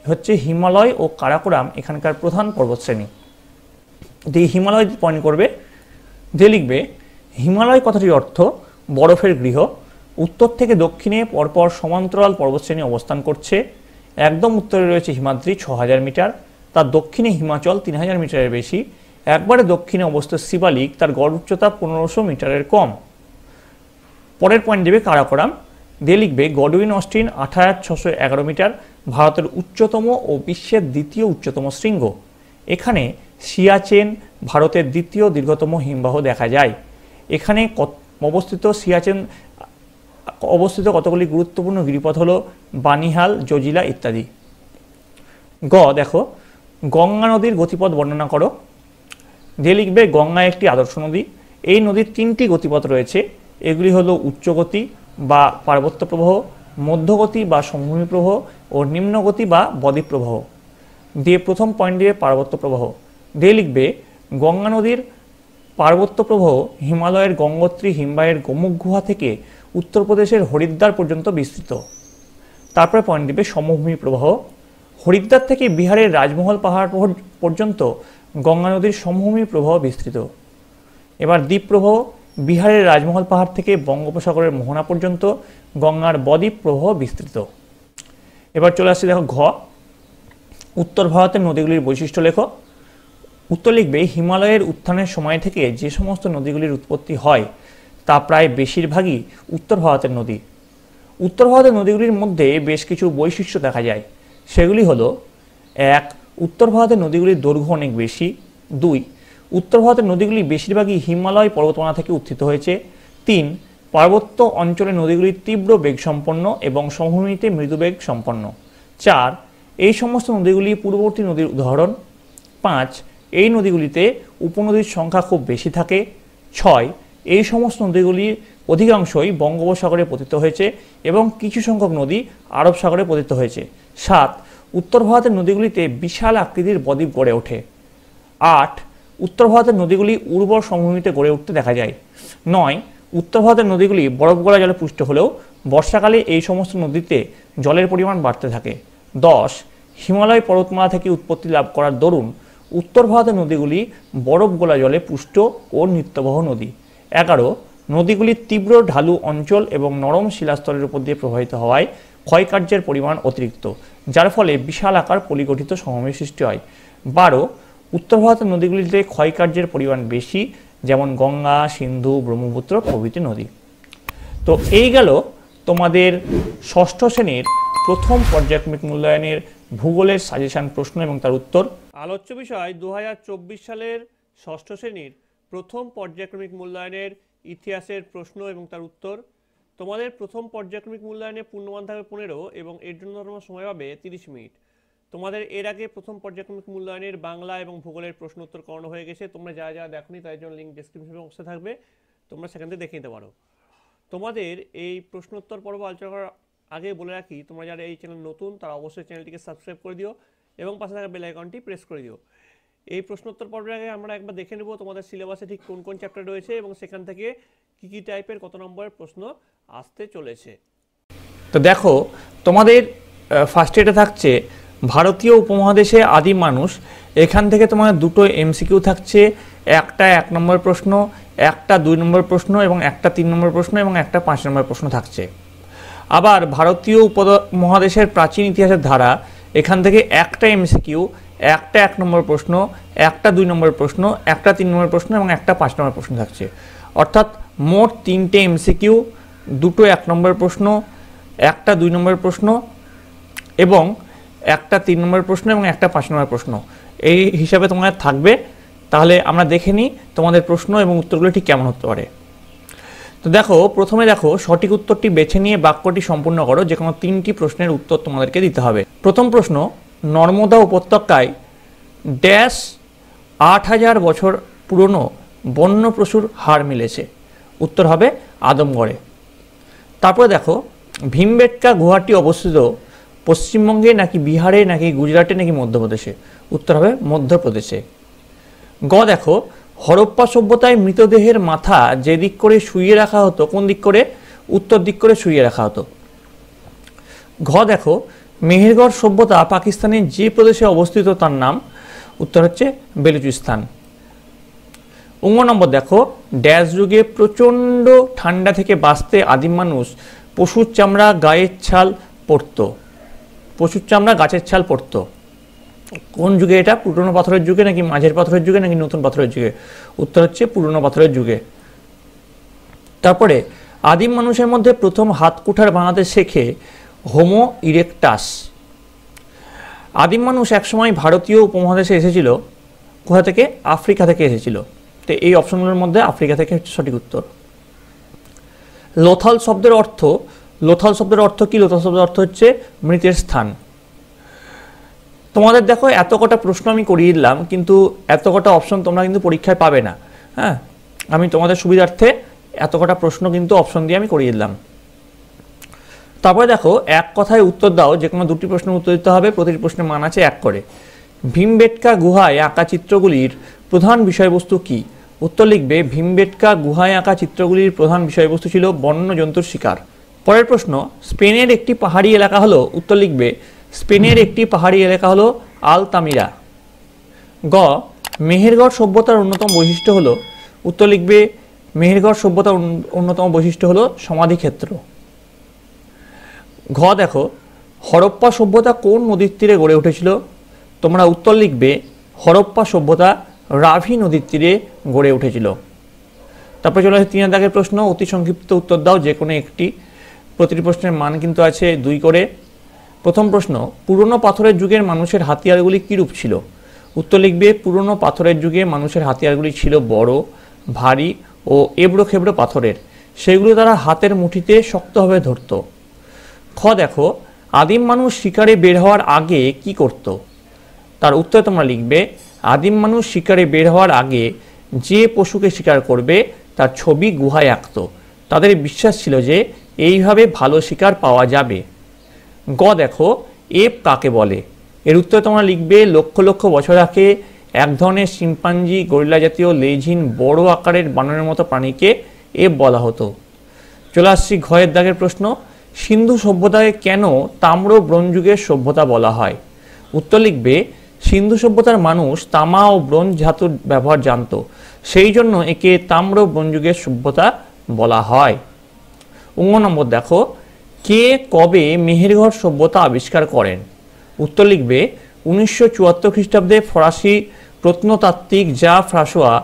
হচ্ছে হিমালয় ও কারাকোরাম এখানকার প্রধান পর্বতশ্রেণী দিয়ে হিমালয় পয়েন্ট করবে দিয়ে লিখবে হিমালয় কথাটির অর্থ বরফের গৃহ উত্তর থেকে দক্ষিণে পরপর সমান্তরাল পর্বতশ্রেণী অবস্থান করছে একদম উত্তরে রয়েছে হিমাদ্রি ছ হাজার মিটার তার দক্ষিণে হিমাচল তিন হাজার মিটারের বেশি একবারে দক্ষিণে অবস্থিত শিবালিক তার গড় উচ্চতা পনেরোশো মিটারের কম পরের পয়েন্ট দেবে কারাকোরাম দিয়ে লিখবে গডউইন অস্টিন আট হাজার ছশো এগারো মিটার ভারতের উচ্চতম ও বিশ্বের দ্বিতীয় উচ্চতম শৃঙ্গ এখানে সিয়াচেন ভারতের দ্বিতীয় দীর্ঘতম হিমবাহ দেখা যায় এখানে অবস্থিত সিয়াচেন অবস্থিত কতগুলি গুরুত্বপূর্ণ গিরিপথ হল বানিহাল জজিলা ইত্যাদি গ দেখো গঙ্গা নদীর গতিপথ বর্ণনা করো দিয়ে লিখবে গঙ্গা একটি আদর্শ নদী এই নদীর তিনটি গতিপথ রয়েছে এগুলি হলো উচ্চগতি বা পার্বত্য প্রবাহ মধ্যগতি বা সমভূমি প্রবাহ ও নিম্নগতি বা বদ্বীপ প্রবাহ দিয়ে প্রথম পয়েন্ট দিয়ে পার্বত্য প্রবাহ দিয়ে লিখবে গঙ্গা নদীর পার্বত্য প্রবাহ হিমালয়ের গঙ্গোত্রী হিমবাহের গোমুক গুহা থেকে উত্তরপ্রদেশের হরিদ্বার পর্যন্ত বিস্তৃত তারপরে পয়েন্ট দিবে সমভূমি প্রবাহ হরিদ্বার থেকে বিহারের রাজমহল পাহাড় পর্যন্ত গঙ্গা নদীর সমভূমি প্রবাহ বিস্তৃত এবার দ্বীপ প্রবাহ বিহারের রাজমহল পাহাড় থেকে বঙ্গোপসাগরের মোহনা পর্যন্ত গঙ্গার বদ্বীপ প্রবাহ বিস্তৃত এবার চলে আসছে দেখো ঘ উত্তর ভারতের নদীগুলির বৈশিষ্ট্য লেখো উত্তর লিখবে হিমালয়ের উত্থানের সময় থেকে যে সমস্ত নদীগুলির উৎপত্তি হয় তা প্রায় বেশিরভাগই উত্তর ভারতের নদী উত্তর ভারতের নদীগুলির মধ্যে বেশ কিছু বৈশিষ্ট্য দেখা যায় সেগুলি হলো এক উত্তর ভারতের নদীগুলির দৈর্ঘ্য অনেক বেশি দুই উত্তর ভারতের নদীগুলি বেশিরভাগই হিমালয় পর্বতমালা থেকে উত্থিত হয়েছে তিন পার্বত্য অঞ্চলের নদীগুলি তীব্র বেগ সম্পন্ন এবং সমভূমিতে মৃদুবেগ সম্পন্ন চার এই সমস্ত নদীগুলি পূর্ববর্তী নদীর উদাহরণ পাঁচ এই নদীগুলিতে উপনদীর সংখ্যা খুব বেশি থাকে ছয় এই সমস্ত নদীগুলির অধিকাংশই বঙ্গোপসাগরে পতিত হয়েছে এবং কিছু সংখ্যক নদী আরব সাগরে পতিত হয়েছে সাত উত্তর ভারতের নদীগুলিতে বিশাল আকৃতির বদ্বীপ গড়ে ওঠে আট উত্তর ভারতের নদীগুলি উর্বর সমভূমিতে গড়ে উঠতে দেখা যায় নয় উত্তর ভারতের নদীগুলি বরফ গোলা জলে পুষ্ট হলেও বর্ষাকালে এই সমস্ত নদীতে জলের পরিমাণ বাড়তে থাকে দশ হিমালয় পর্বতমালা থেকে উৎপত্তি লাভ করার দরুন উত্তর ভারতের নদীগুলি বরফ গোলা জলে পুষ্ট ও নিত্যবহ নদী এগারো নদীগুলির তীব্র ঢালু অঞ্চল এবং নরম শিলাস্তরের উপর দিয়ে প্রবাহিত হওয়ায় ক্ষয়কার্যের পরিমাণ অতিরিক্ত যার ফলে বিশাল আকার পরিগঠিত সমাবেশ সৃষ্টি হয় বারো উত্তর ভারতের নদীগুলিতে ক্ষয়কার্যের পরিমাণ বেশি যেমন গঙ্গা সিন্ধু ব্রহ্মপুত্র প্রভৃতি নদী তো এই গেল তোমাদের ষষ্ঠ শ্রেণীর প্রথম পর্যায়ক্রমিক মূল্যায়নের ভূগোলের সাজেশান প্রশ্ন এবং তার উত্তর আলোচ্য বিষয় দু সালের ষষ্ঠ শ্রেণীর প্রথম পর্যায়ক্রমিক মূল্যায়নের ইতিহাসের প্রশ্ন এবং তার উত্তর তোমাদের প্রথম পর্যায়ক্রমিক মূল্যায়নে পূর্ণমান থাকবে পনেরো এবং এর জন্য তোমার সময় পাবে তিরিশ মিনিট তোমাদের এর আগে প্রথম পর্যায়ক্রমিক মূল্যায়নের বাংলা এবং ভূগোলের প্রশ্ন উত্তর করানো হয়ে গেছে তোমরা যা যা দেখনি তাই জন্য লিঙ্ক ডিসক্রিপশন অংশে থাকবে তোমরা সেখান থেকে দেখে নিতে পারো তোমাদের এই উত্তর পর্ব আলোচনা করার আগে বলে রাখি তোমরা যারা এই চ্যানেল নতুন তারা অবশ্যই চ্যানেলটিকে সাবস্ক্রাইব করে দিও এবং পাশে থাকা বেল আইকনটি প্রেস করে দিও এই প্রশ্নোত্তর পর্বের আগে আমরা একবার দেখে নেব তোমাদের সিলেবাসে ঠিক কোন কোন চ্যাপ্টার রয়েছে এবং সেখান থেকে কী কী টাইপের কত নম্বরের প্রশ্ন আসতে চলেছে তো দেখো তোমাদের ফার্স্ট এটা থাকছে ভারতীয় উপমহাদেশে আদিম মানুষ এখান থেকে তোমার দুটো এমসিকিউ থাকছে একটা এক নম্বর প্রশ্ন একটা দুই নম্বর প্রশ্ন এবং একটা তিন নম্বর প্রশ্ন এবং একটা পাঁচ নম্বর প্রশ্ন থাকছে আবার ভারতীয় উপমহাদেশের প্রাচীন ইতিহাসের ধারা এখান থেকে একটা এমসিকিউ একটা এক নম্বর প্রশ্ন একটা দুই নম্বর প্রশ্ন একটা তিন নম্বর প্রশ্ন এবং একটা পাঁচ নম্বর প্রশ্ন থাকছে অর্থাৎ মোট তিনটে এমসিকিউ দুটো এক নম্বর প্রশ্ন একটা দুই নম্বর প্রশ্ন এবং একটা তিন নম্বর প্রশ্ন এবং একটা পাঁচ নম্বর প্রশ্ন এই হিসাবে তোমার থাকবে তাহলে আমরা দেখে নিই তোমাদের প্রশ্ন এবং উত্তরগুলো ঠিক কেমন হতে পারে তো দেখো প্রথমে দেখো সঠিক উত্তরটি বেছে নিয়ে বাক্যটি সম্পূর্ণ করো যে কোনো তিনটি প্রশ্নের উত্তর তোমাদেরকে দিতে হবে প্রথম প্রশ্ন নর্মদা উপত্যকায় ড্যাশ আট হাজার বছর পুরনো বন্য প্রচুর হার মিলেছে উত্তর হবে আদমগড়ে তারপরে দেখো ভীমবেটকা গুহাটি অবস্থিত পশ্চিমবঙ্গে নাকি বিহারে নাকি গুজরাটে নাকি মধ্যপ্রদেশে উত্তর হবে মধ্যপ্রদেশে গ দেখো হরপ্পা সভ্যতায় মৃতদেহের মাথা যে দিক করে শুয়ে রাখা হতো কোন দিক করে উত্তর দিক করে শুয়ে রাখা হতো ঘ দেখো মেহেরগড় সভ্যতা পাকিস্তানের যে প্রদেশে অবস্থিত তার নাম উত্তর হচ্ছে বেলুচিস্তান উঙ্গ নম্বর দেখো ড্যাশ যুগে প্রচণ্ড ঠান্ডা থেকে বাঁচতে আদিম মানুষ পশুর চামড়া গায়ের ছাল পরতো প্রচুর চামড়া গাছের ছাল পড়তো কোন যুগে এটা পুরনো পাথরের যুগে নাকি মাঝের পাথরের যুগে নাকি নতুন পাথরের যুগে উত্তর হচ্ছে পুরনো পাথরের যুগে তারপরে আদিম মানুষের মধ্যে প্রথম হাতকুঠার বানাতে শেখে হোমো ইরেকটাস আদিম মানুষ একসময় ভারতীয় উপমহাদেশে এসেছিল কোথা থেকে আফ্রিকা থেকে এসেছিল তো এই অপশনগুলোর মধ্যে আফ্রিকা থেকে হচ্ছে সঠিক উত্তর লোথাল শব্দের অর্থ লোথাল শব্দের অর্থ কী লোথাল শব্দের অর্থ হচ্ছে মৃতের স্থান তোমাদের দেখো এত কটা প্রশ্ন আমি করিয়ে দিলাম কিন্তু এত কটা অপশন তোমরা কিন্তু পরীক্ষায় পাবে না হ্যাঁ আমি তোমাদের সুবিধার্থে এত কটা প্রশ্ন কিন্তু অপশন দিয়ে আমি করিয়ে দিলাম তারপরে দেখো এক কথায় উত্তর দাও যে কোনো দুটি প্রশ্নের উত্তর দিতে হবে প্রতিটি প্রশ্নের মান আছে এক করে ভীমবেটকা গুহায় আঁকা চিত্রগুলির প্রধান বিষয়বস্তু কী উত্তর লিখবে ভীমবেটকা গুহায় আঁকা চিত্রগুলির প্রধান বিষয়বস্তু ছিল বন্য জন্তুর শিকার পরের প্রশ্ন স্পেনের একটি পাহাড়ি এলাকা হলো উত্তর লিখবে স্পেনের একটি পাহাড়ি এলাকা হলো তামিরা গ মেহেরগড় সভ্যতার অন্যতম বৈশিষ্ট্য হলো উত্তর লিখবে মেহেরগড় সভ্যতার অন্যতম বৈশিষ্ট্য হলো সমাধিক্ষেত্র ঘ দেখো হরপ্পা সভ্যতা কোন নদীর তীরে গড়ে উঠেছিল তোমরা উত্তর লিখবে হরপ্পা সভ্যতা রাভি নদীর তীরে গড়ে উঠেছিল তারপরে চলে আসে তিন দাগের প্রশ্ন অতি সংক্ষিপ্ত উত্তর দাও যে কোনো একটি প্রতিটি প্রশ্নের মান কিন্তু আছে দুই করে প্রথম প্রশ্ন পুরনো পাথরের যুগের মানুষের হাতিয়ারগুলি কীরূপ ছিল উত্তর লিখবে পুরনো পাথরের যুগে মানুষের হাতিয়ারগুলি ছিল বড় ভারী ও এবড়ো খেবড়ো পাথরের সেগুলো তারা হাতের মুঠিতে শক্তভাবে ধরত খ দেখো আদিম মানুষ শিকারে বের হওয়ার আগে কি করত তার উত্তরে তোমরা লিখবে আদিম মানুষ শিকারে বের হওয়ার আগে যে পশুকে শিকার করবে তার ছবি গুহায় আঁকত তাদের বিশ্বাস ছিল যে এইভাবে ভালো শিকার পাওয়া যাবে গ দেখো এপ কাকে বলে এর উত্তর তোমরা লিখবে লক্ষ লক্ষ বছর আগে এক ধরনের শিম্পাঞ্জি গরিলা জাতীয় লেজিন বড় আকারের বানরের মতো প্রাণীকে এপ বলা হতো চলে আসছি ঘয়ের দাগের প্রশ্ন সিন্ধু সভ্যতায় কেন তাম্র ব্রোঞ্জযুগের সভ্যতা বলা হয় উত্তর লিখবে সিন্ধু সভ্যতার মানুষ তামা ও ব্রোঞ্জ ধাতুর ব্যবহার জানত সেই জন্য একে তাম্র ব্রোঞ্জযুগের সভ্যতা বলা হয় অঙ্গ নম্বর দেখো কে কবে মেহেরগড় সভ্যতা আবিষ্কার করেন উত্তর লিখবে উনিশশো চুয়াত্তর খ্রিস্টাব্দে ফরাসি প্রত্নতাত্ত্বিক যা ফ্রাসোয়া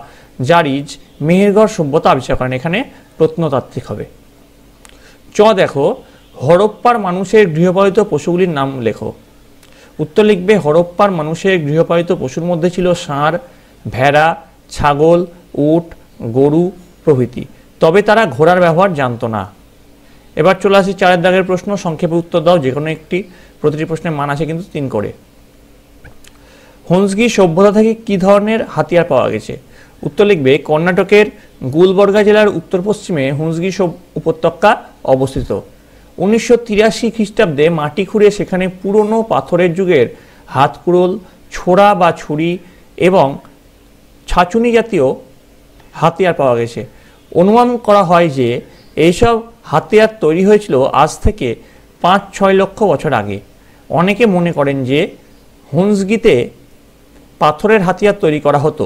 জারিজ মেহেরগড় সভ্যতা আবিষ্কার করেন এখানে প্রত্নতাত্ত্বিক হবে চ দেখো হরপ্পার মানুষের গৃহপালিত পশুগুলির নাম লেখো উত্তর লিখবে হরপ্পার মানুষের গৃহপালিত পশুর মধ্যে ছিল ষাঁড় ভেড়া ছাগল উট গরু প্রভৃতি তবে তারা ঘোড়ার ব্যবহার জানতো না এবার চলে আসি চারের দাগের প্রশ্ন সংক্ষেপে উত্তর দাও যে কোনো একটি প্রতিটি প্রশ্নের মান আছে কিন্তু তিন করে হোন্সগি সভ্যতা থেকে কি ধরনের হাতিয়ার পাওয়া গেছে উত্তর লিখবে কর্ণাটকের গুলবর্গা জেলার উত্তর পশ্চিমে হুঁসগি উপত্যকা অবস্থিত উনিশশো তিরাশি খ্রিস্টাব্দে মাটি খুঁড়ে সেখানে পুরনো পাথরের যুগের কুড়োল ছোড়া বা ছুরি এবং ছাচুনি জাতীয় হাতিয়ার পাওয়া গেছে অনুমান করা হয় যে এইসব হাতিয়ার তৈরি হয়েছিল আজ থেকে পাঁচ ছয় লক্ষ বছর আগে অনেকে মনে করেন যে হুন্সগিতে পাথরের হাতিয়ার তৈরি করা হতো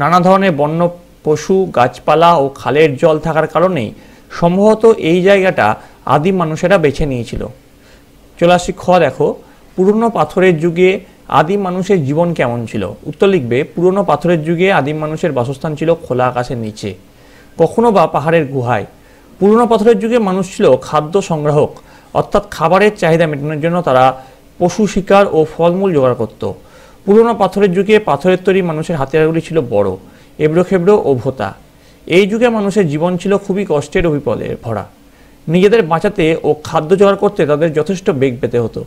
নানা ধরনের বন্য পশু গাছপালা ও খালের জল থাকার কারণেই সম্ভবত এই জায়গাটা আদিম মানুষেরা বেছে নিয়েছিল চলে আসি খ দেখো পুরনো পাথরের যুগে আদিম মানুষের জীবন কেমন ছিল উত্তর লিখবে পুরনো পাথরের যুগে আদিম মানুষের বাসস্থান ছিল খোলা আকাশের নিচে কখনো বা পাহাড়ের গুহায় পুরনো পাথরের যুগে মানুষ ছিল খাদ্য সংগ্রাহক অর্থাৎ খাবারের চাহিদা মেটানোর জন্য তারা পশু শিকার ও ফলমূল জোগাড় করত পুরনো পাথরের যুগে পাথরের তৈরি মানুষের হাতিয়ারগুলি ছিল বড় এবড়োখেবড়ো ও ভোতা এই যুগে মানুষের জীবন ছিল খুবই কষ্টের অভিপদে ভরা নিজেদের বাঁচাতে ও খাদ্য জোগাড় করতে তাদের যথেষ্ট বেগ পেতে হতো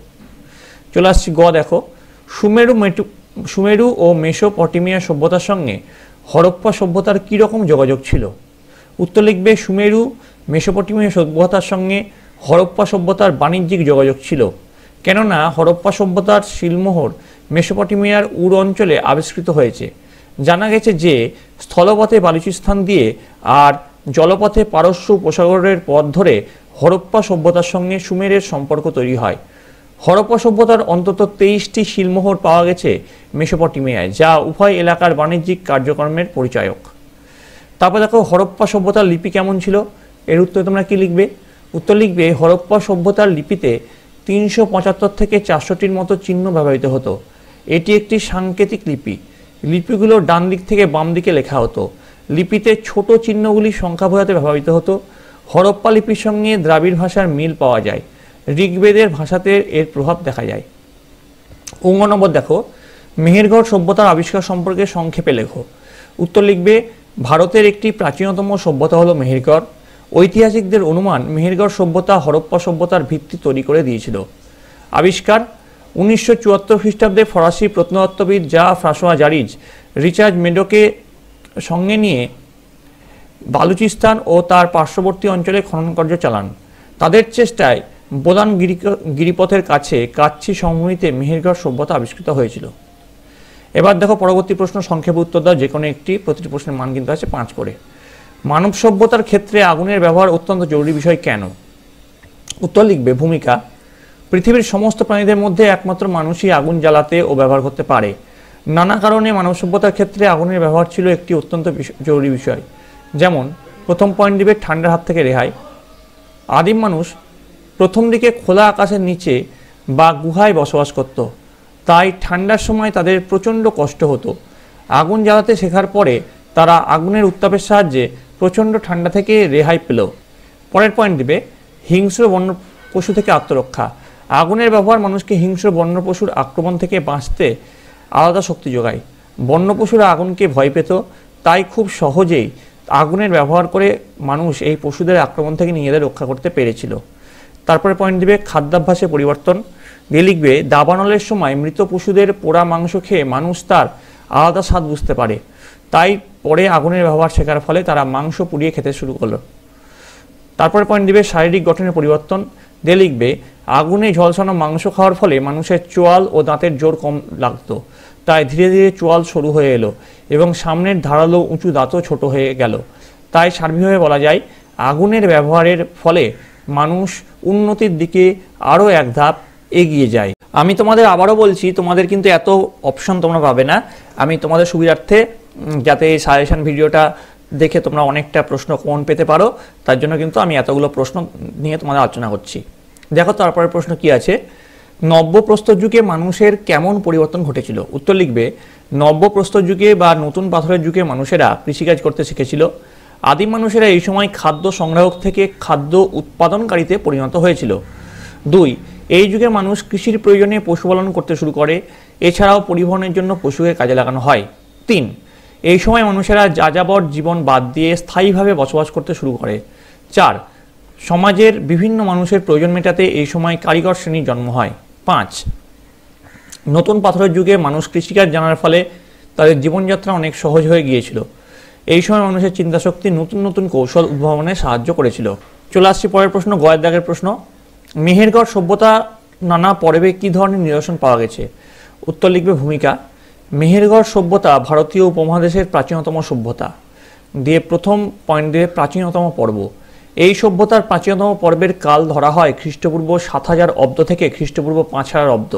চলে আসছি গ দেখো সুমেরু মেটু সুমেরু ও মেসোপটেমিয়া সভ্যতার সঙ্গে হরপ্পা সভ্যতার কীরকম যোগাযোগ ছিল উত্তর লিখবে সুমেরু মেসোপটেমীয় সভ্যতার সঙ্গে হরপ্পা সভ্যতার বাণিজ্যিক যোগাযোগ ছিল কেননা হরপ্পা সভ্যতার শিলমোহর মেসোপটেমিয়ার উর অঞ্চলে আবিষ্কৃত হয়েছে জানা গেছে যে স্থলপথে বালুচিস্তান দিয়ে আর জলপথে পারস্য উপসাগরের পথ ধরে হরপ্পা সভ্যতার সঙ্গে সুমেরের সম্পর্ক তৈরি হয় হরপ্পা সভ্যতার অন্তত তেইশটি শিলমোহর পাওয়া গেছে মেসোপটেমিয়ায় যা উভয় এলাকার বাণিজ্যিক কার্যক্রমের পরিচায়ক তারপর দেখো হরপ্পা সভ্যতার লিপি কেমন ছিল এর উত্তরে তোমরা কি লিখবে উত্তর লিখবে হরপ্পা সভ্যতার লিপিতে তিনশো পঁচাত্তর থেকে চারশোটির মতো চিহ্ন ব্যবহৃত হতো এটি একটি সাংকেতিক লিপি লিপিগুলো ডান দিক থেকে বাম দিকে লেখা হতো লিপিতে ছোট চিহ্নগুলি সংখ্যা বোঝাতে ব্যবহৃত হতো হরপ্পা লিপির সঙ্গে দ্রাবিড় ভাষার মিল পাওয়া যায় ঋগ্বেদের ভাষাতে এর প্রভাব দেখা যায় অঙ্গ নম্বর দেখো মেহেরগড় সভ্যতার আবিষ্কার সম্পর্কে সংক্ষেপে লেখো উত্তর লিখবে ভারতের একটি প্রাচীনতম সভ্যতা হলো মেহেরগড় ঐতিহাসিকদের অনুমান মেহেরগড় সভ্যতা হরপ্পা সভ্যতার ভিত্তি তৈরি করে দিয়েছিল আবিষ্কার উনিশশো চুয়াত্তর খ্রিস্টাব্দে ফরাসি প্রত্নতত্ত্ববিদ যা ফ্রাসোয়া জারিজ রিচার্ড মেডোকে সঙ্গে নিয়ে বালুচিস্তান ও তার পার্শ্ববর্তী অঞ্চলে খননকার্য চালান তাদের চেষ্টায় বোদান গিরিপথের কাছে কাচ্ছি সংগ্রহীতে মেহেরগড় সভ্যতা আবিষ্কৃত হয়েছিল এবার দেখো পরবর্তী প্রশ্ন সংক্ষেপে উত্তর দাও যে কোনো একটি প্রতিটি প্রশ্নের মান কিন্তু আছে পাঁচ করে মানব সভ্যতার ক্ষেত্রে আগুনের ব্যবহার অত্যন্ত জরুরি বিষয় কেন উত্তর লিখবে ভূমিকা পৃথিবীর সমস্ত প্রাণীদের মধ্যে একমাত্র মানুষই আগুন জ্বালাতে ও ব্যবহার করতে পারে নানা কারণে মানব সভ্যতার ক্ষেত্রে আগুনের ব্যবহার ছিল একটি অত্যন্ত জরুরি বিষয় যেমন প্রথম পয়েন্ট দিবে ঠান্ডার হাত থেকে রেহাই আদিম মানুষ প্রথম দিকে খোলা আকাশের নিচে বা গুহায় বসবাস করত তাই ঠান্ডার সময় তাদের প্রচণ্ড কষ্ট হতো আগুন জ্বালাতে শেখার পরে তারা আগুনের উত্তাপের সাহায্যে প্রচণ্ড ঠান্ডা থেকে রেহাই পেল পরের পয়েন্ট দিবে হিংস্র বন্য পশু থেকে আত্মরক্ষা আগুনের ব্যবহার মানুষকে হিংস্র বন্য পশুর আক্রমণ থেকে বাঁচতে আলাদা শক্তি যোগায় বন্য পশুরা আগুনকে ভয় পেত তাই খুব সহজেই আগুনের ব্যবহার করে মানুষ এই পশুদের আক্রমণ থেকে নিজেদের রক্ষা করতে পেরেছিল তারপরে পয়েন্ট দিবে খাদ্যাভ্যাসে পরিবর্তন দিয়ে লিখবে দাবানলের সময় মৃত পশুদের পোড়া মাংস খেয়ে মানুষ তার আলাদা স্বাদ বুঝতে পারে তাই পরে আগুনের ব্যবহার শেখার ফলে তারা মাংস পুড়িয়ে খেতে শুরু করলো তারপরে পয়েন্ট দিবে শারীরিক গঠনের পরিবর্তন দিয়ে লিখবে আগুনে ঝলসানো মাংস খাওয়ার ফলে মানুষের চোয়াল ও দাঁতের জোর কম লাগতো তাই ধীরে ধীরে চোয়াল সরু হয়ে এলো এবং সামনের ধারালো উঁচু দাঁতও ছোট হয়ে গেল তাই সার্বিকভাবে বলা যায় আগুনের ব্যবহারের ফলে মানুষ উন্নতির দিকে আরও এক ধাপ এগিয়ে যায় আমি তোমাদের আবারও বলছি তোমাদের কিন্তু এত অপশন তোমরা পাবে না আমি তোমাদের সুবিধার্থে যাতে এই সাজেশান ভিডিওটা দেখে তোমরা অনেকটা প্রশ্ন কমন পেতে পারো তার জন্য কিন্তু আমি এতগুলো প্রশ্ন নিয়ে তোমাদের আলোচনা করছি দেখো তারপরে প্রশ্ন কি আছে নব্যপ্রস্তর যুগে মানুষের কেমন পরিবর্তন ঘটেছিল উত্তর লিখবে নব্যপ্রস্তর যুগে বা নতুন পাথরের যুগে মানুষেরা কৃষিকাজ করতে শিখেছিল আদিম মানুষেরা এই সময় খাদ্য সংগ্রাহক থেকে খাদ্য উৎপাদনকারীতে পরিণত হয়েছিল দুই এই যুগে মানুষ কৃষির প্রয়োজনে পশুপালন করতে শুরু করে এছাড়াও পরিবহনের জন্য পশুকে কাজে লাগানো হয় তিন এই সময় মানুষেরা যাযাবর জীবন বাদ দিয়ে স্থায়ীভাবে বসবাস করতে শুরু করে চার সমাজের বিভিন্ন মানুষের প্রয়োজন মেটাতে এই সময় কারিগর শ্রেণীর জন্ম হয় পাঁচ নতুন পাথরের যুগে মানুষ কৃষিকাজ জানার ফলে তাদের জীবনযাত্রা অনেক সহজ হয়ে গিয়েছিল এই সময় মানুষের চিন্তাশক্তি নতুন নতুন কৌশল উদ্ভাবনে সাহায্য করেছিল চলে আসছি পরের প্রশ্ন গয়ের দাগের প্রশ্ন মেহেরগড় সভ্যতা নানা পর্বে কী ধরনের নিদর্শন পাওয়া গেছে উত্তর লিখবে ভূমিকা মেহেরগড় সভ্যতা ভারতীয় উপমহাদেশের প্রাচীনতম সভ্যতা দিয়ে প্রথম পয়েন্ট দিয়ে প্রাচীনতম পর্ব এই সভ্যতার প্রাচীনতম পর্বের কাল ধরা হয় খ্রিস্টপূর্ব সাত হাজার অব্দ থেকে খ্রিস্টপূর্ব পাঁচ হাজার অব্দ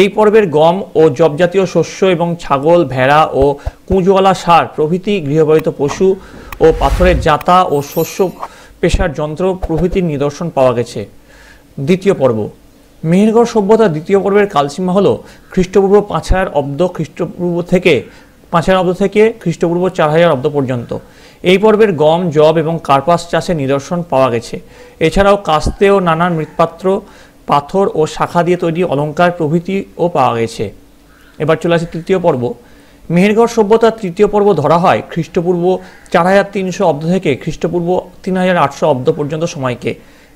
এই পর্বের গম ও জবজাতীয় শস্য এবং ছাগল ভেড়া ও কুঁজওয়ালা সার প্রভৃতি গৃহপালিত পশু ও পাথরের জাতা ও শস্য পেশার যন্ত্র প্রভৃতির নিদর্শন পাওয়া গেছে দ্বিতীয় পর্ব মেহেরগড় সভ্যতার দ্বিতীয় পর্বের কালসীমা হল খ্রিস্টপূর্ব পাঁচ হাজার অব্দ খ্রিস্টপূর্ব থেকে পাঁচ হাজার অব্দ থেকে খ্রিস্টপূর্ব চার হাজার অব্দ পর্যন্ত এই পর্বের গম জব এবং কার্পাস চাষে নিদর্শন পাওয়া গেছে এছাড়াও কাস্তে ও নানান মৃৎপাত্র পাথর ও শাখা দিয়ে তৈরি অলঙ্কার প্রভৃতিও পাওয়া গেছে এবার চলে আসে তৃতীয় পর্ব মেহেরগড় সভ্যতার তৃতীয় পর্ব ধরা হয় খ্রিস্টপূর্ব চার হাজার তিনশো অব্দ থেকে খ্রিস্টপূর্ব তিন হাজার আটশো অব্দ পর্যন্ত সময়কে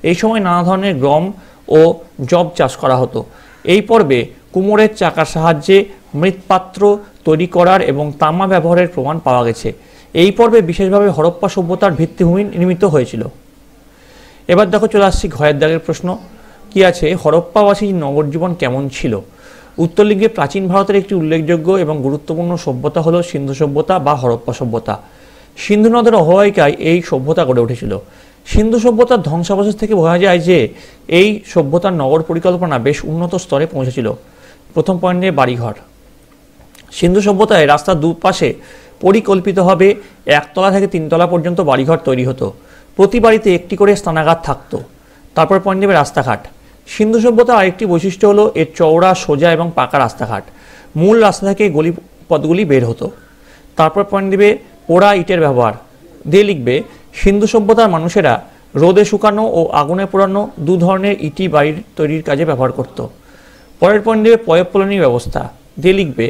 এই সময় নানা ধরনের গম ও জব চাষ করা হতো এই পর্বে কুমোরের চাকার সাহায্যে মৃৎপাত্র তৈরি করার এবং তামা ব্যবহারের প্রমাণ পাওয়া গেছে এই পর্বে বিশেষভাবে হরপ্পা সভ্যতার ভিত্তিভূমি নির্মিত হয়েছিল এবার দেখো চলে আসছি ঘয়ের দাগের প্রশ্ন কি আছে হরপ্পাবাসী নগর জীবন কেমন ছিল উত্তরলিঙ্গে প্রাচীন ভারতের একটি উল্লেখযোগ্য এবং গুরুত্বপূর্ণ সভ্যতা হল সিন্ধু সভ্যতা বা হরপ্পা সভ্যতা সিন্ধু নদের অববাহিকায় এই সভ্যতা গড়ে উঠেছিল সিন্ধু সভ্যতার ধ্বংসাবশেষ থেকে বোঝা যায় যে এই সভ্যতার নগর পরিকল্পনা বেশ উন্নত স্তরে পৌঁছেছিল প্রথম পয়েন্ট নিয়ে বাড়িঘর সিন্ধু সভ্যতায় রাস্তার দুপাশে পরিকল্পিতভাবে একতলা থেকে তিনতলা পর্যন্ত বাড়িঘর তৈরি হতো প্রতি বাড়িতে একটি করে স্নানাঘাত থাকতো তারপর পয়েন্ট নেবে রাস্তাঘাট সিন্ধু সভ্যতার আরেকটি বৈশিষ্ট্য হলো এর চওড়া সোজা এবং পাকা রাস্তাঘাট মূল রাস্তা থেকে গলি পথগুলি বের হতো তারপর পয়েন্ট দেবে পোড়া ইটের ব্যবহার দিয়ে লিখবে সিন্ধু সভ্যতার মানুষেরা রোদে শুকানো ও আগুনে পোড়ানো দু ধরনের ইটি বাড়ির তৈরির কাজে ব্যবহার করত পরের পয়েন্ট দেবে পয়প্রণালী ব্যবস্থা দে লিখবে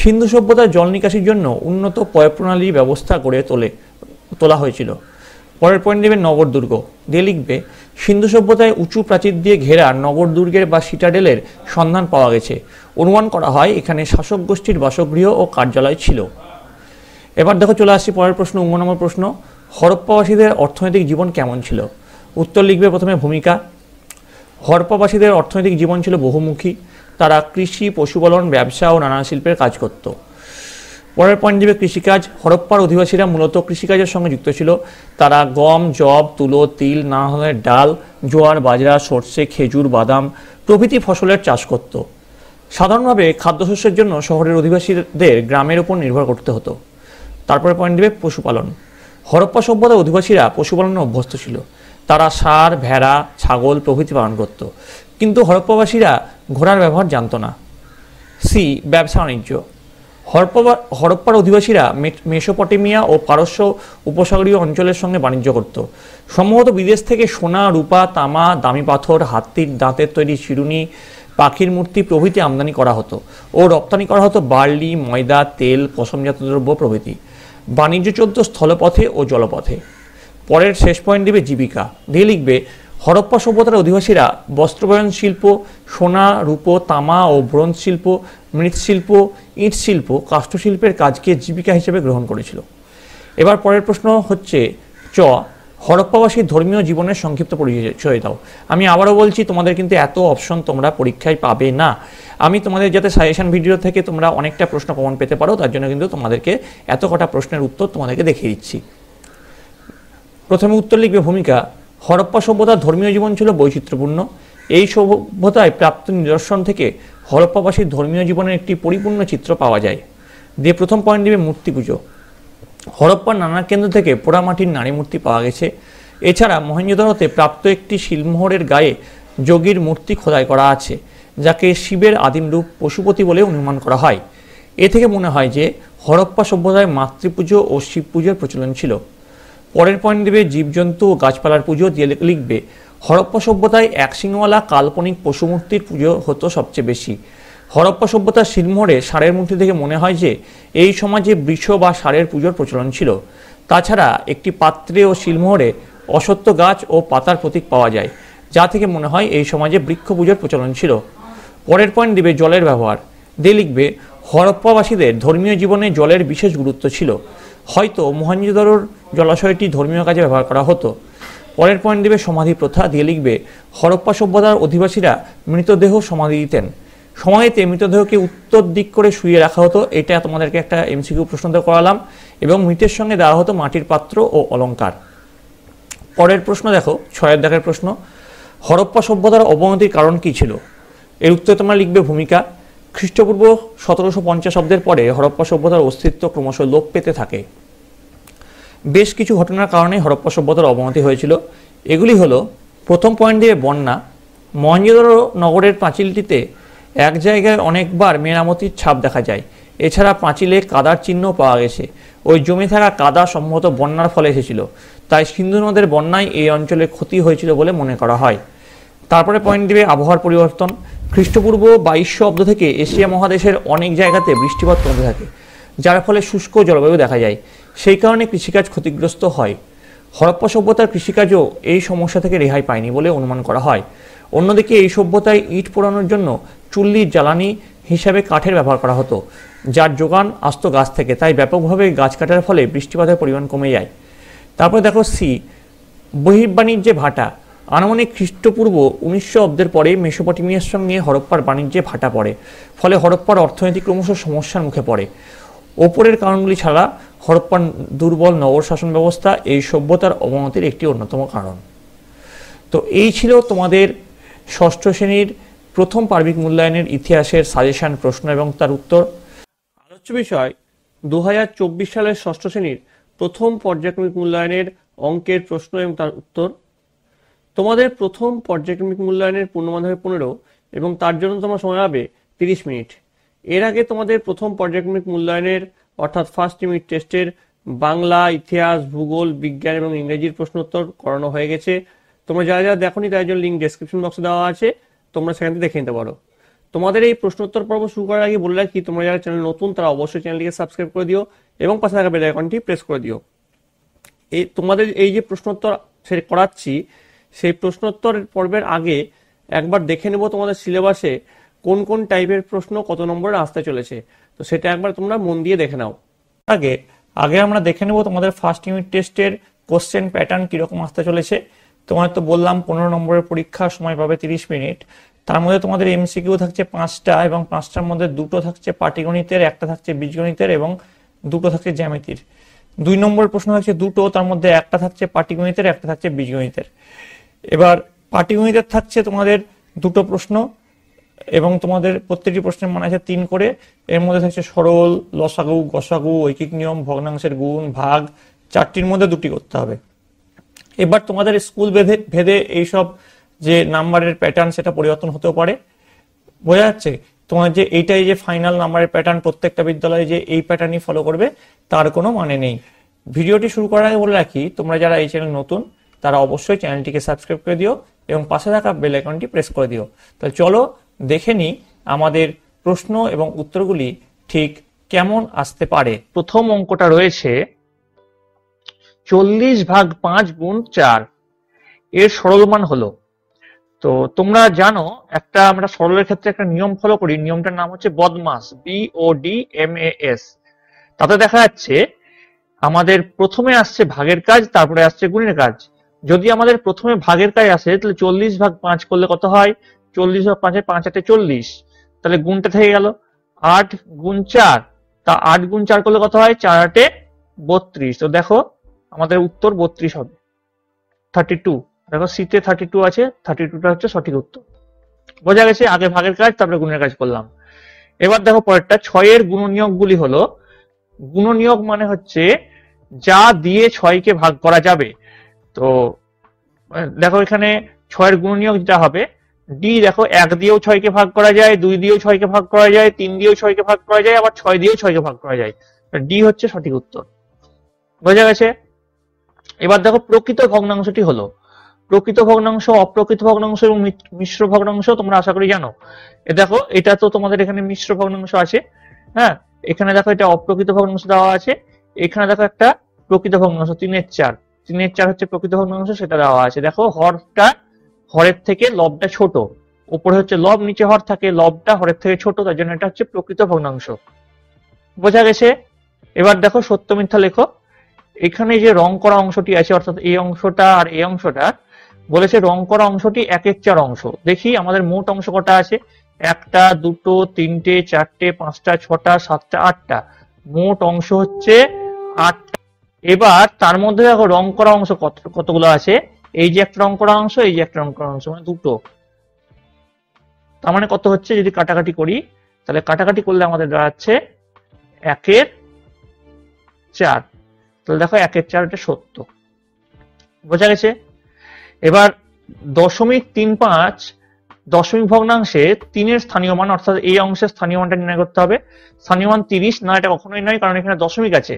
সিন্ধু সভ্যতার জল নিকাশির জন্য উন্নত পয়প্রণালীর ব্যবস্থা করে তোলে তোলা হয়েছিল পরের পয়েন্ট দেবে নগর দুর্গ দিয়ে লিখবে সিন্ধু সভ্যতায় উঁচু প্রাচীর দিয়ে ঘেরা নগর দুর্গের বা সিটাডেলের সন্ধান পাওয়া গেছে অনুমান করা হয় এখানে শাসক গোষ্ঠীর বাসগৃহ ও কার্যালয় ছিল এবার দেখো চলে আসছি পরের প্রশ্ন উম নম্বর প্রশ্ন হরপ্পাবাসীদের অর্থনৈতিক জীবন কেমন ছিল উত্তর লিখবে প্রথমে ভূমিকা হরপ্পাবাসীদের অর্থনৈতিক জীবন ছিল বহুমুখী তারা কৃষি পশুপালন ব্যবসা ও নানা শিল্পের কাজ করত পরের পয়েন্ট দিবে কৃষিকাজ হরপ্পার অধিবাসীরা মূলত কৃষিকাজের সঙ্গে যুক্ত ছিল তারা গম জব তুলো তিল না হলে ডাল জোয়ার বাজরা সর্ষে খেজুর বাদাম প্রভৃতি ফসলের চাষ করত সাধারণভাবে খাদ্যশস্যের জন্য শহরের অধিবাসীদের গ্রামের উপর নির্ভর করতে হতো তারপরে পয়েন্ট দিবে পশুপালন হরপ্পা সভ্যতার অধিবাসীরা পশুপালনে অভ্যস্ত ছিল তারা সার ভেড়া ছাগল প্রভৃতি পালন করত কিন্তু হরপ্পাবাসীরা ঘোড়ার ব্যবহার জানত না সি ব্যবসা বাণিজ্য হরপ্পা হরপ্পার অধিবাসীরা মেসোপটেমিয়া ও পারস্য উপসাগরীয় অঞ্চলের সঙ্গে বাণিজ্য করত সম্ভবত বিদেশ থেকে সোনা রূপা তামা দামি পাথর হাতির দাঁতের তৈরি শিরুনি পাখির মূর্তি প্রভৃতি আমদানি করা হতো ও রপ্তানি করা হতো বার্লি ময়দা তেল পশমজাত দ্রব্য প্রভৃতি বাণিজ্য চলত স্থলপথে ও জলপথে পরের শেষ পয়েন্ট দেবে জীবিকা দিয়ে লিখবে হরপ্পা সভ্যতার অধিবাসীরা বস্ত্রবয়ন শিল্প সোনা রূপো তামা ও ব্রোঞ্জ শিল্প মৃৎশিল্প ইট শিল্প কাষ্ঠশিল্পের কাজকে জীবিকা হিসেবে গ্রহণ করেছিল এবার পরের প্রশ্ন হচ্ছে চ হরপ্পাবাসীর ধর্মীয় জীবনের সংক্ষিপ্ত পরিচয় দাও আমি আবারও বলছি তোমাদের কিন্তু এত অপশন তোমরা পরীক্ষায় পাবে না আমি তোমাদের যাতে সাজেশন ভিডিও থেকে তোমরা অনেকটা প্রশ্ন কমন পেতে পারো তার জন্য কিন্তু তোমাদেরকে এত কটা প্রশ্নের উত্তর তোমাদেরকে দেখিয়ে দিচ্ছি প্রথমে উত্তর লিখবে ভূমিকা হরপ্পা সভ্যতার ধর্মীয় জীবন ছিল বৈচিত্র্যপূর্ণ এই সভ্যতায় প্রাপ্ত নিদর্শন থেকে হরপ্পাবাসীর ধর্মীয় জীবনের একটি পরিপূর্ণ চিত্র পাওয়া যায় দিয়ে প্রথম পয়েন্ট দিবে মূর্তি পুজো হরপ্পার নানা কেন্দ্র থেকে পোড়ামাটির নারী মূর্তি পাওয়া গেছে এছাড়া মহেঞ্জোদারোতে প্রাপ্ত একটি শিলমোহরের গায়ে যোগীর মূর্তি খোদাই করা আছে যাকে শিবের আদিম রূপ পশুপতি বলে অনুমান করা হয় এ থেকে মনে হয় যে হরপ্পা সভ্যতায় মাতৃপুজো ও শিব পুজোর প্রচলন ছিল পরের পয়েন্ট দেবে জীবজন্তু ও গাছপালার পুজো দিয়ে লিখবে হরপ্পা সভ্যতায় এক সিংওয়ালা কাল্পনিক পশুমূর্তির পুজো হতো সবচেয়ে বেশি হরপ্পা সভ্যতার শিলমোহরে ষাঁড়ের মূর্তি দেখে মনে হয় যে এই সমাজে বৃষ বা ষাঁড়ের পুজোর প্রচলন ছিল তাছাড়া একটি পাত্রে ও শিলমোহরে অসত্য গাছ ও পাতার প্রতীক পাওয়া যায় যা থেকে মনে হয় এই সমাজে বৃক্ষ পুজোর প্রচলন ছিল পরের পয়েন্ট দেবে জলের ব্যবহার দিয়ে লিখবে হরপ্পাবাসীদের ধর্মীয় জীবনে জলের বিশেষ গুরুত্ব ছিল হয়তো মোহাঞ্জোদারোর জলাশয়টি ধর্মীয় কাজে ব্যবহার করা হতো পরের পয়েন্ট দেবে সমাধি প্রথা দিয়ে লিখবে হরপ্পা সভ্যতার অধিবাসীরা মৃতদেহ সমাধি দিতেন সময়তে মৃতদেহকে উত্তর দিক করে শুয়ে রাখা হতো এটা তোমাদেরকে একটা এমসিকিউ প্রশ্ন করালাম এবং মৃতের সঙ্গে দেওয়া হতো মাটির পাত্র ও অলঙ্কার পরের প্রশ্ন দেখো ছয়ের দেখার প্রশ্ন হরপ্পা সভ্যতার অবনতির কারণ কি ছিল এর উত্তর তোমরা লিখবে ভূমিকা খ্রিস্টপূর্ব সতেরোশো পঞ্চাশ অব্দের পরে হরপ্পা সভ্যতার অস্তিত্ব ক্রমশ লোপ পেতে থাকে বেশ কিছু ঘটনার কারণে হরপ্পা সভ্যতার অবনতি হয়েছিল এগুলি হলো প্রথম পয়েন্ট দিয়ে বন্যা মহেন্দ্র নগরের পাঁচিলটিতে এক জায়গায় অনেকবার মেরামতির ছাপ দেখা যায় এছাড়া পাঁচিলে কাদার চিহ্ন পাওয়া গেছে ওই জমে থাকা কাদা সম্ভবত বন্যার ফলে এসেছিল তাই সিন্ধু নদের বন্যায় এই অঞ্চলে ক্ষতি হয়েছিল বলে মনে করা হয় তারপরে পয়েন্ট দিবে আবহাওয়ার পরিবর্তন খ্রিস্টপূর্ব বাইশশো অব্দ থেকে এশিয়া মহাদেশের অনেক জায়গাতে বৃষ্টিপাত কমতে থাকে যার ফলে শুষ্ক জলবায়ু দেখা যায় সেই কারণে কৃষিকাজ ক্ষতিগ্রস্ত হয় হরপ্পা সভ্যতার কৃষিকাজও এই সমস্যা থেকে রেহাই পায়নি বলে অনুমান করা হয় অন্যদিকে এই সভ্যতায় ইট পোড়ানোর জন্য চুল্লির জ্বালানি হিসাবে কাঠের ব্যবহার করা হতো যার যোগান আসত গাছ থেকে তাই ব্যাপকভাবে গাছ কাটার ফলে বৃষ্টিপাতের পরিমাণ কমে যায় তারপরে দেখো সি বহির্বাণিজ্যে ভাটা আনুমানিক খ্রিস্টপূর্ব উনিশশো অব্দের পরে মেসোপটেমিয়ার সঙ্গে হরপ্পার বাণিজ্যে ভাটা পড়ে ফলে হরপ্পার অর্থনৈতিক ক্রমশ সমস্যার মুখে পড়ে ওপরের কারণগুলি ছাড়া হরপ্পার দুর্বল নগর শাসন ব্যবস্থা এই সভ্যতার অবনতির একটি অন্যতম কারণ তো এই ছিল তোমাদের ষষ্ঠ শ্রেণীর প্রথম পার্বিক মূল্যায়নের ইতিহাসের সাজেশন প্রশ্ন এবং তার উত্তর আলোচ্য বিষয় দু সালের ষষ্ঠ শ্রেণীর প্রথম পর্যায়ক্রমিক মূল্যায়নের অঙ্কের প্রশ্ন এবং তার উত্তর তোমাদের প্রথম পর্যায়ক্রমিক মূল্যায়নের পূর্ণমান হবে পনেরো এবং তার জন্য তোমার সময় হবে তিরিশ মিনিট এর আগে তোমাদের প্রথম পর্যায়ক্রমিক মূল্যায়নের অর্থাৎ ফার্স্ট ইউনিট টেস্টের বাংলা ইতিহাস ভূগোল বিজ্ঞান এবং ইংরেজির প্রশ্ন উত্তর করানো হয়ে গেছে তোমরা যা যা নি তার জন্য লিঙ্ক ডেসক্রিপশন বক্সে দেওয়া আছে তোমরা সেখান থেকে দেখে নিতে পারো তোমাদের এই প্রশ্ন উত্তর পর্ব শুরু করার আগে বলে রাখি তোমরা যারা চ্যানেল নতুন তারা অবশ্যই চ্যানেলটিকে সাবস্ক্রাইব করে দিও এবং পাশে থাকা বেলাইকনটি প্রেস করে দিও এই তোমাদের এই যে প্রশ্নোত্তর সে করাচ্ছি সেই প্রশ্নোত্তর পর্বের আগে একবার দেখে নেব তোমাদের সিলেবাসে কোন কোন টাইপের প্রশ্ন কত নম্বরে আসতে চলেছে তো সেটা একবার তোমরা মন দিয়ে দেখে নাও আগে আগে আমরা দেখে নেব তোমাদের ফার্স্ট ইউনিট টেস্টের কোশ্চেন প্যাটার্ন কীরকম আসতে চলেছে তোমার তো বললাম পনেরো নম্বরের পরীক্ষা সময় পাবে তিরিশ মিনিট তার মধ্যে তোমাদের এমসিকিউ থাকছে পাঁচটা এবং পাঁচটার মধ্যে দুটো থাকছে পাটিগণিতের একটা থাকছে বীজগণিতের এবং দুটো থাকছে জ্যামিতির দুই নম্বর প্রশ্ন থাকছে দুটো তার মধ্যে একটা থাকছে পাটিগণিতের একটা থাকছে বীজগণিতের এবার পাটিগণিতের থাকছে তোমাদের দুটো প্রশ্ন এবং তোমাদের প্রত্যেকটি প্রশ্নের মানে আছে তিন করে এর মধ্যে থাকছে সরল লসাগু গসাগু ঐকিক নিয়ম ভগ্নাংশের গুণ ভাগ চারটির মধ্যে দুটি করতে হবে এবার তোমাদের স্কুল ভেদে ভেদে এইসব যে নাম্বারের প্যাটার্ন সেটা পরিবর্তন হতেও পারে বোঝা যাচ্ছে তোমার যে এইটাই যে ফাইনাল নাম্বারের প্যাটার্ন প্রত্যেকটা বিদ্যালয়ে যে এই প্যাটার্নই ফলো করবে তার কোনো মানে নেই ভিডিওটি শুরু করার আগে বলে রাখি তোমরা যারা এই চ্যানেল নতুন তারা অবশ্যই চ্যানেলটিকে সাবস্ক্রাইব করে দিও এবং পাশে থাকা বেল আইকনটি প্রেস করে দিও তাহলে চলো দেখে নিই আমাদের প্রশ্ন এবং উত্তরগুলি ঠিক কেমন আসতে পারে প্রথম অঙ্কটা রয়েছে চল্লিশ ভাগ পাঁচ গুণ চার এর সরল মান হলো তো তোমরা জানো একটা আমরা সরলের ক্ষেত্রে একটা নিয়ম ফলো করি নিয়মটার নাম হচ্ছে BODMAS B O D M A S তাতে দেখা যাচ্ছে আমাদের প্রথমে আসছে ভাগের কাজ তারপরে আসছে গুণের কাজ যদি আমাদের প্রথমে ভাগের কাজ আসে তাহলে চল্লিশ ভাগ পাঁচ করলে কত হয় চল্লিশ ভাগ পাঁচে পাঁচ আটে চল্লিশ তাহলে গুণটা থেকে গেল আট গুণ চার তা আট গুণ চার করলে কত হয় চার আটে বত্রিশ তো দেখো আমাদের উত্তর বত্রিশ হবে থার্টি টু দেখো সিতে থার্টি টু আছে থার্টি টুটা হচ্ছে সঠিক উত্তর বোঝা গেছে আগে ভাগের কাজ তারপরে গুণের কাজ করলাম এবার দেখো পরেরটা ছয়ের গুণনীয়ক গুলি হলো নিয়োগ মানে হচ্ছে যা দিয়ে ছয়কে ভাগ করা যাবে তো দেখো এখানে ছয়ের গুণনীয়ক যা হবে ডি দেখো এক দিয়েও ছয়কে ভাগ করা যায় দুই দিয়েও ছয়কে ভাগ করা যায় তিন দিয়েও ছয়কে ভাগ করা যায় আবার ছয় দিয়েও ছয়কে ভাগ করা যায় ডি হচ্ছে সঠিক উত্তর বোঝা গেছে এবার দেখো প্রকৃত ভগ্নাংশটি হলো প্রকৃত ভগ্নাংশ অপ্রকৃত ভগ্নাংশ এবং মিশ্র ভগ্নাংশ তোমরা আশা করি জানো এ দেখো এটা তো তোমাদের এখানে মিশ্র ভগ্নাংশ আছে হ্যাঁ এখানে দেখো এটা অপ্রকৃত ভগ্নাংশ দেওয়া আছে এখানে দেখো একটা প্রকৃত ভগ্নাংশ তিনের চার তিনের চার হচ্ছে প্রকৃত ভগ্নাংশ সেটা দেওয়া আছে দেখো হরটা হরের থেকে লবটা ছোট উপরে হচ্ছে লব নিচে হর থাকে লবটা হরের থেকে ছোট তার জন্য এটা হচ্ছে প্রকৃত ভগ্নাংশ বোঝা গেছে এবার দেখো সত্য মিথ্যা লেখো এখানে যে রং করা অংশটি আছে অর্থাৎ এই অংশটা আর এই অংশটা বলেছে রং করা অংশটি এক এক চার অংশ দেখি আমাদের মোট অংশ কটা আছে একটা দুটো তিনটে চারটে পাঁচটা ছটা সাতটা আটটা মোট অংশ হচ্ছে আটটা এবার তার মধ্যে দেখো রং করা অংশ কত কতগুলো আছে এই যে একটা রং করা অংশ এই যে একটা রং করা অংশ মানে দুটো তার মানে কত হচ্ছে যদি কাটাকাটি করি তাহলে কাটাকাটি করলে আমাদের দাঁড়াচ্ছে একের চার তাহলে দেখো একের চার এটা সত্য বোঝা গেছে এবার দশমিক তিন পাঁচ দশমিক ভগ্নাংশে তিনের স্থানীয় মান অর্থাৎ এই অংশের স্থানীয় মানটা নির্ণয় করতে হবে স্থানীয় মান তিরিশ না এটা কখনোই নয় কারণ এখানে দশমিক আছে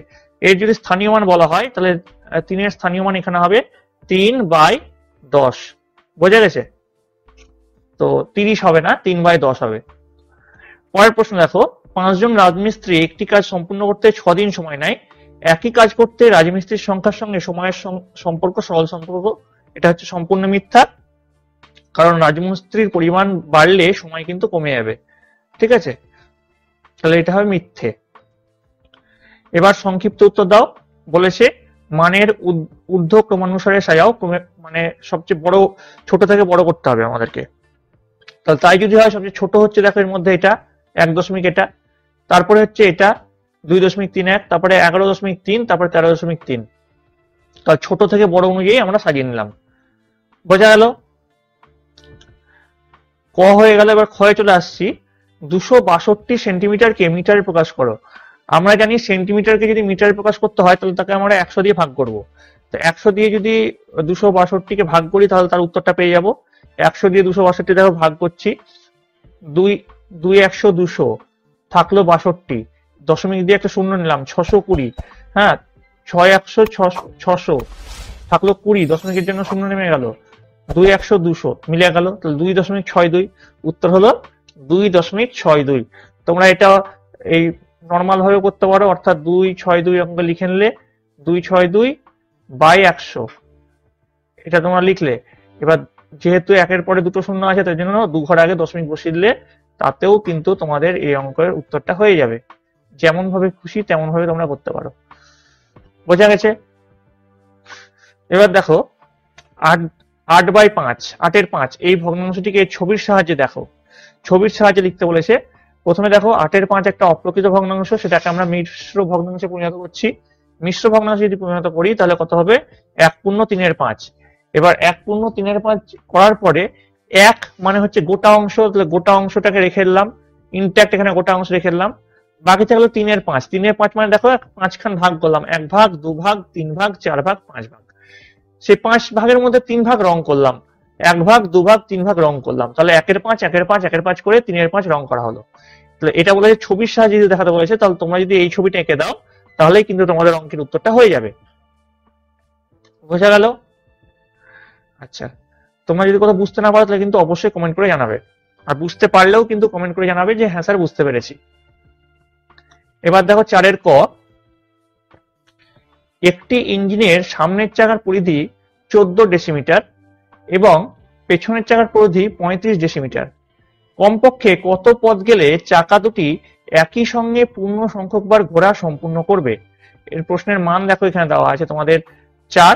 এর যদি স্থানীয় মান বলা হয় তাহলে তিনের স্থানীয় মান এখানে হবে তিন বাই দশ বোঝা গেছে তো তিরিশ হবে না তিন বাই দশ হবে পরের প্রশ্ন দেখো পাঁচজন রাজমিস্ত্রি একটি কাজ সম্পূর্ণ করতে ছদিন সময় নেয় একই কাজ করতে রাজমিস্ত্রির সংখ্যার সঙ্গে সময়ের সম্পর্ক সরল সম্পর্ক এটা হচ্ছে সম্পূর্ণ মিথ্যা কারণ রাজমিস্ত্রির পরিমাণ বাড়লে সময় কিন্তু কমে যাবে ঠিক আছে তাহলে এটা হবে মিথ্যে এবার সংক্ষিপ্ত উত্তর দাও বলেছে মানের উর্ধ ক্রমানুসারে সাজাও মানে সবচেয়ে বড় ছোট থেকে বড় করতে হবে আমাদেরকে তাহলে তাই যদি হয় সবচেয়ে ছোট হচ্ছে দেখো এর মধ্যে এটা এক দশমিক এটা তারপরে হচ্ছে এটা দুই দশমিক তিন এক তারপরে এগারো দশমিক তিন তারপরে তেরো দশমিক তিন ছোট থেকে বড় অনুযায়ী আমরা সাজিয়ে নিলাম বোঝা গেল ক হয়ে গেল এবার ক্ষয়ে চলে আসছি দুশো বাষট্টি সেন্টিমিটারকে মিটারে প্রকাশ করো আমরা জানি সেন্টিমিটারকে যদি মিটারে প্রকাশ করতে হয় তাহলে তাকে আমরা একশো দিয়ে ভাগ করব তো একশো দিয়ে যদি দুশো বাষট্টিকে ভাগ করি তাহলে তার উত্তরটা পেয়ে যাব একশো দিয়ে দুশো বাষট্টি দেখো ভাগ করছি দুই দুই একশো দুশো থাকলো বাষট্টি দশমিক দিয়ে একটা শূন্য নিলাম ছশো কুড়ি হ্যাঁ ছয় একশো ছশো থাকলো কুড়ি দশমিকের জন্য শূন্য নেমে গেল দুই একশো দুশো মিলে গেল তাহলে দুই দশমিক ছয় দুই উত্তর হলো দুই দশমিক ছয় দুই তোমরা এটা এই নর্মাল ভাবে করতে পারো অর্থাৎ দুই ছয় দুই অঙ্ক লিখে নিলে দুই ছয় দুই বাই একশো এটা তোমরা লিখলে এবার যেহেতু একের পরে দুটো শূন্য আছে তাই জন্য দু ঘর আগে দশমিক বসিয়ে দিলে তাতেও কিন্তু তোমাদের এই অঙ্কের উত্তরটা হয়ে যাবে যেমন ভাবে খুশি তেমন ভাবে তোমরা করতে পারো বোঝা গেছে এবার দেখো আট আট বাই পাঁচ আটের পাঁচ এই ভগ্নাংশটিকে ছবির সাহায্যে দেখো ছবির সাহায্যে লিখতে বলেছে প্রথমে দেখো আটের পাঁচ একটা অপ্রকৃত ভগ্নাংশ সেটাকে আমরা মিশ্র ভগ্নাংশে পরিণত করছি মিশ্র ভগ্নাংশে যদি পরিণত করি তাহলে কত হবে এক পূর্ণ তিনের পাঁচ এবার এক পূর্ণ তিনের পাঁচ করার পরে এক মানে হচ্ছে গোটা অংশ তাহলে গোটা অংশটাকে রেখে দিলাম ইনট্যাক্ট এখানে গোটা অংশ রেখে দিলাম বাকি থাকলো তিনের পাঁচ তিনের পাঁচ মানে দেখো পাঁচখান ভাগ করলাম এক ভাগ দু ভাগ তিন ভাগ চার ভাগ পাঁচ ভাগ সেই পাঁচ ভাগের মধ্যে তিন ভাগ রং করলাম এক ভাগ দু ভাগ তিন ভাগ রং করলাম তাহলে একের পাঁচ একের পাঁচ একের পাঁচ করে তিনের পাঁচ রং করা হলো তাহলে এটা বলেছে ছবির সাহায্যে যদি দেখাতে বলেছে তাহলে তোমরা যদি এই ছবিটা এঁকে দাও তাহলে কিন্তু তোমাদের অঙ্কের উত্তরটা হয়ে যাবে বোঝা গেল আচ্ছা তোমরা যদি কোথাও বুঝতে না পারো তাহলে কিন্তু অবশ্যই কমেন্ট করে জানাবে আর বুঝতে পারলেও কিন্তু কমেন্ট করে জানাবে যে হ্যাঁ স্যার বুঝতে পেরেছি এবার দেখো চারের ক একটি ইঞ্জিনের সামনের চাকার পরিধি চোদ্দ ডেসিমিটার এবং পেছনের চাকার পরিধি পঁয়ত্রিশ ডেসিমিটার কমপক্ষে কত পথ গেলে চাকা দুটি একই সঙ্গে পূর্ণ সংখ্যকবার ঘোরা সম্পূর্ণ করবে এর প্রশ্নের মান দেখো এখানে দেওয়া আছে তোমাদের চার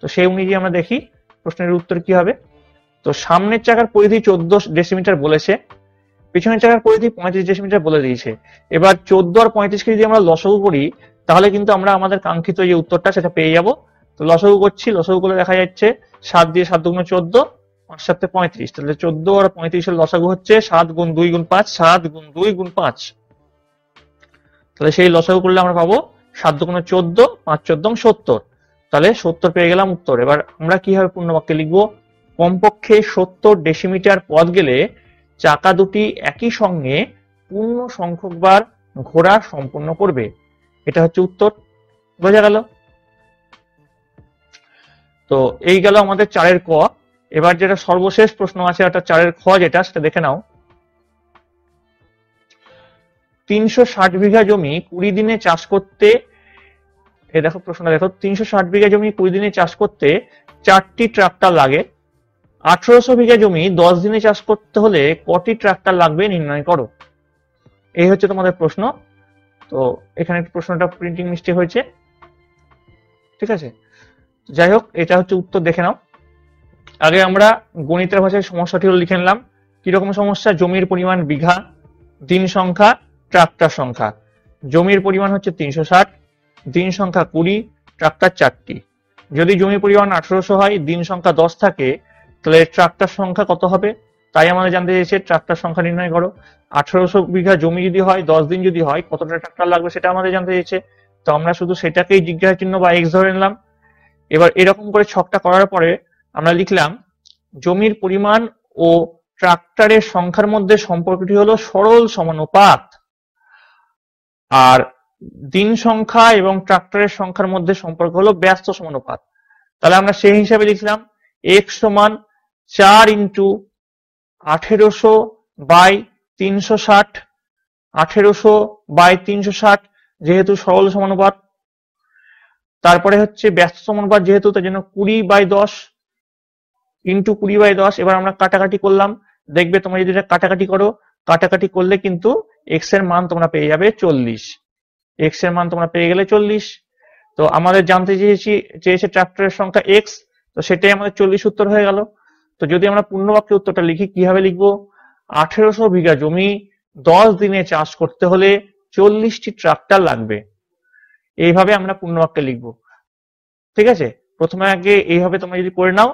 তো সেই অনুযায়ী আমরা দেখি প্রশ্নের উত্তর কি হবে তো সামনের চাকার পরিধি চোদ্দ ডেসিমিটার বলেছে পিছনের চাকার পরিধি পঁয়ত্রিশ ডেসিমিটার বলে দিয়েছে এবার চোদ্দ আর পঁয়ত্রিশকে যদি আমরা লসগু করি তাহলে কিন্তু আমরা আমাদের কাঙ্ক্ষিত যে উত্তরটা সেটা পেয়ে যাব তো লসগু করছি লসগু করে দেখা যাচ্ছে সাত দিয়ে সাত দুগুণ চোদ্দ পাঁচ সাতে পঁয়ত্রিশ তাহলে চোদ্দ আর পঁয়ত্রিশের লসাগু হচ্ছে সাত গুণ দুই গুণ পাঁচ সাত গুণ দুই গুণ পাঁচ তাহলে সেই লসাগু করলে আমরা পাবো সাত দুগুণ চোদ্দ পাঁচ চোদ্দ সত্তর তাহলে সত্তর পেয়ে গেলাম উত্তর এবার আমরা কিভাবে পূর্ণবাক্যে লিখবো কমপক্ষে সত্তর ডেসিমিটার পথ গেলে চাকা দুটি একই সঙ্গে পূর্ণ সংখ্যকবার ঘোরা সম্পূর্ণ করবে এটা হচ্ছে উত্তর বোঝা গেল তো এই গেল আমাদের চারের ক এবার যেটা সর্বশেষ প্রশ্ন আছে একটা চারের খ যেটা সেটা দেখে নাও তিনশো ষাট বিঘা জমি কুড়ি দিনে চাষ করতে এ দেখো প্রশ্ন দেখো তিনশো ষাট বিঘা জমি কুড়ি দিনে চাষ করতে চারটি ট্রাক্টর লাগে আঠারোশো বিঘা জমি দশ দিনে চাষ করতে হলে কটি ট্রাক্টর লাগবে নির্ণয় করো এই হচ্ছে তোমাদের প্রশ্ন তো এখানে প্রশ্নটা প্রিন্টিং মিস্টেক হয়েছে ঠিক আছে যাই হোক এটা হচ্ছে উত্তর দেখে নাও আগে আমরা গণিতের ভাষায় সমস্যাটি লিখে নিলাম কিরকম সমস্যা জমির পরিমাণ বিঘা দিন সংখ্যা ট্রাক্টর সংখ্যা জমির পরিমাণ হচ্ছে তিনশো ষাট দিন সংখ্যা কুড়ি ট্রাক্টর চারটি যদি জমির পরিমাণ আঠারোশো হয় দিন সংখ্যা দশ থাকে তাহলে ট্রাকটার সংখ্যা কত হবে তাই আমাদের জানতে চেয়েছে ট্রাকটার সংখ্যা নির্ণয় করো আঠারোশো বিঘা জমি যদি হয় দশ দিন যদি হয় কতটা ট্রাক্টর লাগবে সেটা আমাদের জানতে চেয়েছে তো আমরা শুধু সেটাকেই জিজ্ঞাসা চিহ্ন বা এক্স ধরে নিলাম এবার এরকম করে ছকটা করার পরে আমরা লিখলাম জমির পরিমাণ ও ট্রাক্টরের সংখ্যার মধ্যে সম্পর্কটি হলো সরল সমানুপাত আর দিন সংখ্যা এবং ট্রাক্টরের সংখ্যার মধ্যে সম্পর্ক হলো ব্যস্ত সমানুপাত তাহলে আমরা সেই হিসাবে লিখলাম এক্স সমান চার ইন্টু আঠেরোশো বাই তিনশো ষাট আঠেরোশো বাই তিনশো ষাট যেহেতু সরল সমানুপাত তারপরে হচ্ছে ব্যস্ত সমানুপাত যেহেতু তার জন্য কুড়ি বাই দশ ইন্টু কুড়ি বাই দশ এবার আমরা কাটাকাটি করলাম দেখবে তোমরা যদি এটা কাটাকাটি করো কাটাকাটি করলে কিন্তু এক্স এর মান তোমরা পেয়ে যাবে চল্লিশ এক্স এর মান তোমরা পেয়ে গেলে চল্লিশ তো আমাদের জানতে চেয়েছি চেয়েছে ট্রাক্টরের সংখ্যা এক্স তো সেটাই আমাদের চল্লিশ উত্তর হয়ে গেল তো যদি আমরা পূর্ণবাক্যে উত্তরটা লিখি কিভাবে লিখবো আঠেরোশো বিঘা জমি দশ দিনে চাষ করতে হলে চল্লিশটি ট্রাক্টর লাগবে এইভাবে আমরা পূর্ণবাক্যে লিখব ঠিক আছে প্রথমে আগে এইভাবে তোমরা যদি করে নাও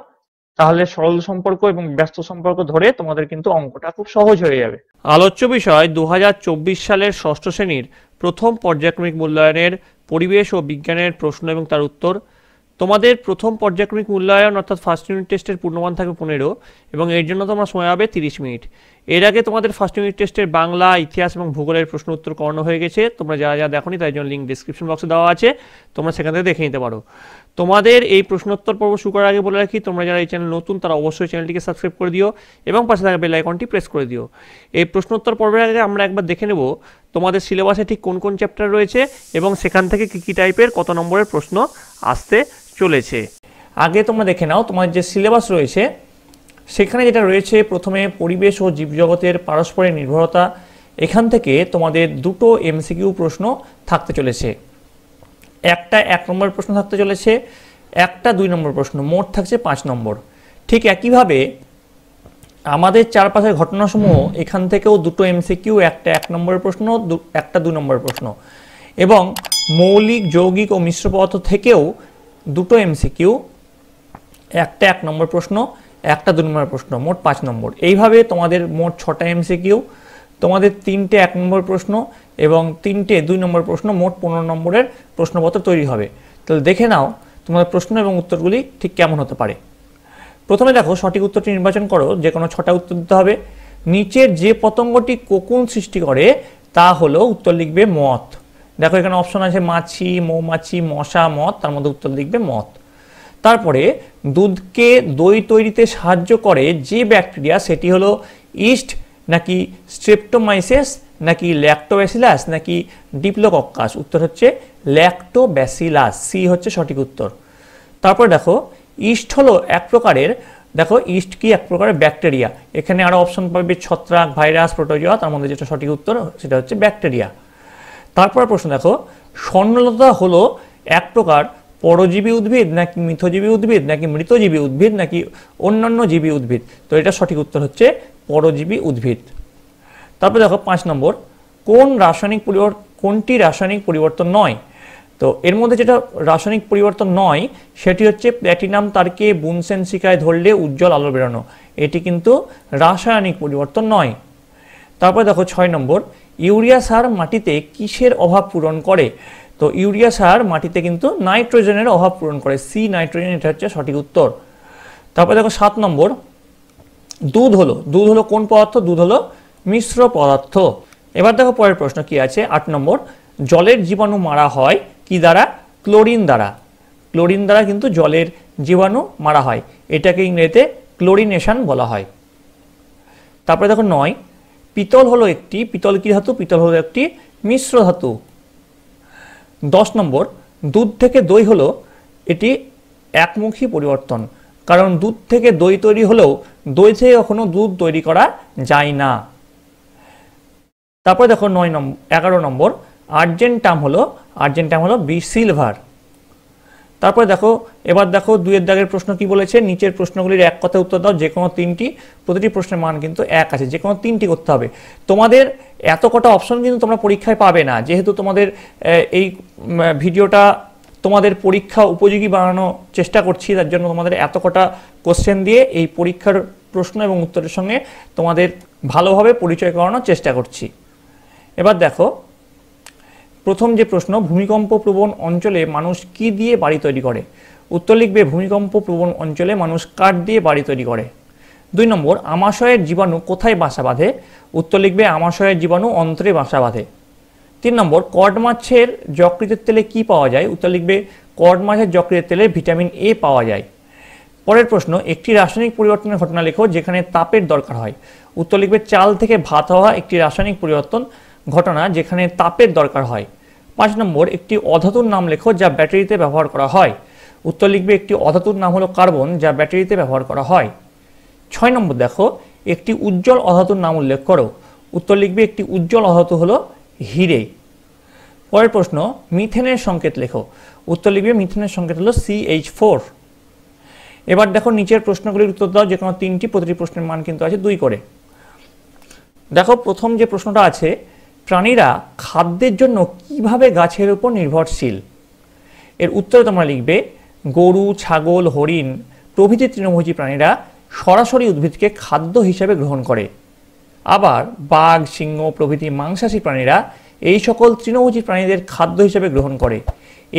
তাহলে সরল সম্পর্ক এবং ব্যস্ত সম্পর্ক ধরে তোমাদের কিন্তু অঙ্কটা খুব সহজ হয়ে যাবে আলোচ্য বিষয় দু সালের ষষ্ঠ শ্রেণীর প্রথম পর্যায়ক্রমিক মূল্যায়নের পরিবেশ ও বিজ্ঞানের প্রশ্ন এবং তার উত্তর তোমাদের প্রথম পর্যায়ক্রমিক মূল্যায়ন অর্থাৎ ফার্স্ট ইউনিট টেস্টের পূর্ণমান থাকবে পনেরো এবং এর জন্য তোমার সময় হবে তিরিশ মিনিট এর আগে তোমাদের ফার্স্ট ইউনিট টেস্টের বাংলা ইতিহাস এবং ভূগোলের প্রশ্ন উত্তর কর্ণ হয়ে গেছে তোমরা যারা যা দেখোনি তাই জন্য লিঙ্ক ডিসক্রিপশন বক্সে দেওয়া আছে তোমরা সেখান থেকে দেখে নিতে পারো তোমাদের এই প্রশ্নোত্তর পর্ব শুরু করার আগে বলে রাখি তোমরা যারা এই চ্যানেল নতুন তারা অবশ্যই চ্যানেলটিকে সাবস্ক্রাইব করে দিও এবং পাশে থাকা বেল আইকনটি প্রেস করে দিও এই প্রশ্নোত্তর পর্বের আগে আমরা একবার দেখে নেব তোমাদের সিলেবাসে ঠিক কোন কোন চ্যাপ্টার রয়েছে এবং সেখান থেকে কী কী টাইপের কত নম্বরের প্রশ্ন আসতে চলেছে আগে তোমরা দেখে নাও তোমার যে সিলেবাস রয়েছে সেখানে যেটা রয়েছে প্রথমে পরিবেশ ও জীবজগতের পারস্পরিক নির্ভরতা এখান থেকে তোমাদের দুটো এমসিকিউ প্রশ্ন থাকতে চলেছে একটা এক নম্বর প্রশ্ন থাকতে চলেছে একটা দুই নম্বর প্রশ্ন মোট থাকছে পাঁচ নম্বর ঠিক একইভাবে আমাদের চারপাশের ঘটনাসমূহ এখান থেকেও দুটো এমসিকিউ একটা এক নম্বরের প্রশ্ন একটা দুই নম্বরের প্রশ্ন এবং মৌলিক যৌগিক ও মিশ্র পদার্থ থেকেও দুটো এমসিকিউ একটা এক নম্বর প্রশ্ন একটা দু নম্বর প্রশ্ন মোট পাঁচ নম্বর এইভাবে তোমাদের মোট ছটা এমসিকিউ তোমাদের তিনটে এক নম্বর প্রশ্ন এবং তিনটে দুই নম্বর প্রশ্ন মোট পনেরো নম্বরের প্রশ্নপত্র তৈরি হবে তাহলে দেখে নাও তোমাদের প্রশ্ন এবং উত্তরগুলি ঠিক কেমন হতে পারে প্রথমে দেখো সঠিক উত্তরটি নির্বাচন করো যে কোনো ছটা উত্তর দিতে হবে নিচের যে পতঙ্গটি কোকুন সৃষ্টি করে তা হলো উত্তর লিখবে মথ দেখো এখানে অপশন আছে মাছি মৌমাছি মশা মদ তার মধ্যে উত্তর লিখবে মদ তারপরে দুধকে দই তৈরিতে সাহায্য করে যে ব্যাকটেরিয়া সেটি হলো ইস্ট নাকি স্ট্রেপ্টোমাইসেস নাকি ল্যাক্টোব্যাসিলাস নাকি ডিপ্লোকক্কাস উত্তর হচ্ছে ল্যাক্টোব্যাসিলাস সি হচ্ছে সঠিক উত্তর তারপরে দেখো ইস্ট হলো এক প্রকারের দেখো ইস্ট কি এক প্রকারের ব্যাকটেরিয়া এখানে আরও অপশন পাবে ছত্রাক ভাইরাস প্রোটোজোয়া তার মধ্যে যেটা সঠিক উত্তর সেটা হচ্ছে ব্যাকটেরিয়া তারপর প্রশ্ন দেখো স্বর্ণলতা হলো এক প্রকার পরজীবী উদ্ভিদ নাকি মিথজীবী উদ্ভিদ নাকি মৃতজীবী উদ্ভিদ নাকি অন্যান্য জীবী উদ্ভিদ তো এটা সঠিক উত্তর হচ্ছে পরজীবী উদ্ভিদ তারপর দেখো পাঁচ নম্বর কোন রাসায়নিক পরিবর্তন কোনটি রাসায়নিক পরিবর্তন নয় তো এর মধ্যে যেটা রাসায়নিক পরিবর্তন নয় সেটি হচ্ছে প্ল্যাটিনাম তারকে বুনসেন শিকায় ধরলে উজ্জ্বল আলো বেরোনো এটি কিন্তু রাসায়নিক পরিবর্তন নয় তারপর দেখো ছয় নম্বর ইউরিয়া সার মাটিতে কিসের অভাব পূরণ করে তো ইউরিয়া সার মাটিতে কিন্তু নাইট্রোজেনের অভাব পূরণ করে সি নাইট্রোজেন এটা হচ্ছে সঠিক উত্তর তারপরে দেখো সাত নম্বর দুধ হলো দুধ হলো কোন পদার্থ দুধ হলো মিশ্র পদার্থ এবার দেখো পরের প্রশ্ন কি আছে আট নম্বর জলের জীবাণু মারা হয় কি দ্বারা ক্লোরিন দ্বারা ক্লোরিন দ্বারা কিন্তু জলের জীবাণু মারা হয় এটাকে ইংরেজিতে ক্লোরিনেশন বলা হয় তারপরে দেখো নয় পিতল হলো একটি পিতল কি ধাতু পিতল হলো একটি মিশ্র ধাতু দশ নম্বর দুধ থেকে দই হলো এটি একমুখী পরিবর্তন কারণ দুধ থেকে দই তৈরি হলেও দই থেকে কখনো দুধ তৈরি করা যায় না তারপরে দেখো নয় নম্বর এগারো নম্বর আর্জেন্টাম হলো আর্জেন্টাম হলো বি সিলভার তারপরে দেখো এবার দেখো দুয়ের দাগের প্রশ্ন কি বলেছে নিচের প্রশ্নগুলির এক কথা উত্তর দাও যে কোনো তিনটি প্রতিটি প্রশ্নের মান কিন্তু এক আছে যে কোনো তিনটি করতে হবে তোমাদের এত কটা অপশন কিন্তু তোমরা পরীক্ষায় পাবে না যেহেতু তোমাদের এই ভিডিওটা তোমাদের পরীক্ষা উপযোগী বানানোর চেষ্টা করছি তার জন্য তোমাদের এত কটা কোশ্চেন দিয়ে এই পরীক্ষার প্রশ্ন এবং উত্তরের সঙ্গে তোমাদের ভালোভাবে পরিচয় করানোর চেষ্টা করছি এবার দেখো প্রথম যে প্রশ্ন ভূমিকম্প প্রবণ অঞ্চলে মানুষ কি দিয়ে বাড়ি তৈরি করে উত্তর লিখবে ভূমিকম্প প্রবণ অঞ্চলে মানুষ কাঠ দিয়ে বাড়ি তৈরি করে দুই নম্বর আমাশয়ের জীবাণু কোথায় বাসা বাঁধে উত্তর লিখবে আমাশয়ের জীবাণু অন্ত্রে বাসা বাঁধে তিন নম্বর কড মাছের যকৃতের তেলে কি পাওয়া যায় উত্তর লিখবে কড মাছের যকৃতের তেলে ভিটামিন এ পাওয়া যায় পরের প্রশ্ন একটি রাসায়নিক পরিবর্তনের ঘটনা লেখো যেখানে তাপের দরকার হয় উত্তর লিখবে চাল থেকে ভাত হওয়া একটি রাসায়নিক পরিবর্তন ঘটনা যেখানে তাপের দরকার হয় পাঁচ নম্বর একটি অধাতুর নাম লেখো যা ব্যাটারিতে ব্যবহার করা হয় উত্তর লিখবে একটি অধাতুর নাম হলো কার্বন যা ব্যাটারিতে ব্যবহার করা হয় ছয় নম্বর দেখো একটি উজ্জ্বল অধাতুর নাম উল্লেখ করো উত্তর লিখবে একটি উজ্জ্বল অধাতু হলো হিরে পরের প্রশ্ন মিথেনের সংকেত লেখো উত্তর লিখবে মিথেনের সংকেত হলো সিএইচ ফোর এবার দেখো নিচের প্রশ্নগুলির উত্তর দাও যে কোনো তিনটি প্রতিটি প্রশ্নের মান কিন্তু আছে দুই করে দেখো প্রথম যে প্রশ্নটা আছে প্রাণীরা খাদ্যের জন্য কিভাবে গাছের উপর নির্ভরশীল এর উত্তরে তোমরা লিখবে গরু ছাগল হরিণ প্রভৃতি তৃণভোজী প্রাণীরা সরাসরি উদ্ভিদকে খাদ্য হিসেবে গ্রহণ করে আবার বাঘ সিংহ প্রভৃতি মাংসাশী প্রাণীরা এই সকল তৃণভোজী প্রাণীদের খাদ্য হিসেবে গ্রহণ করে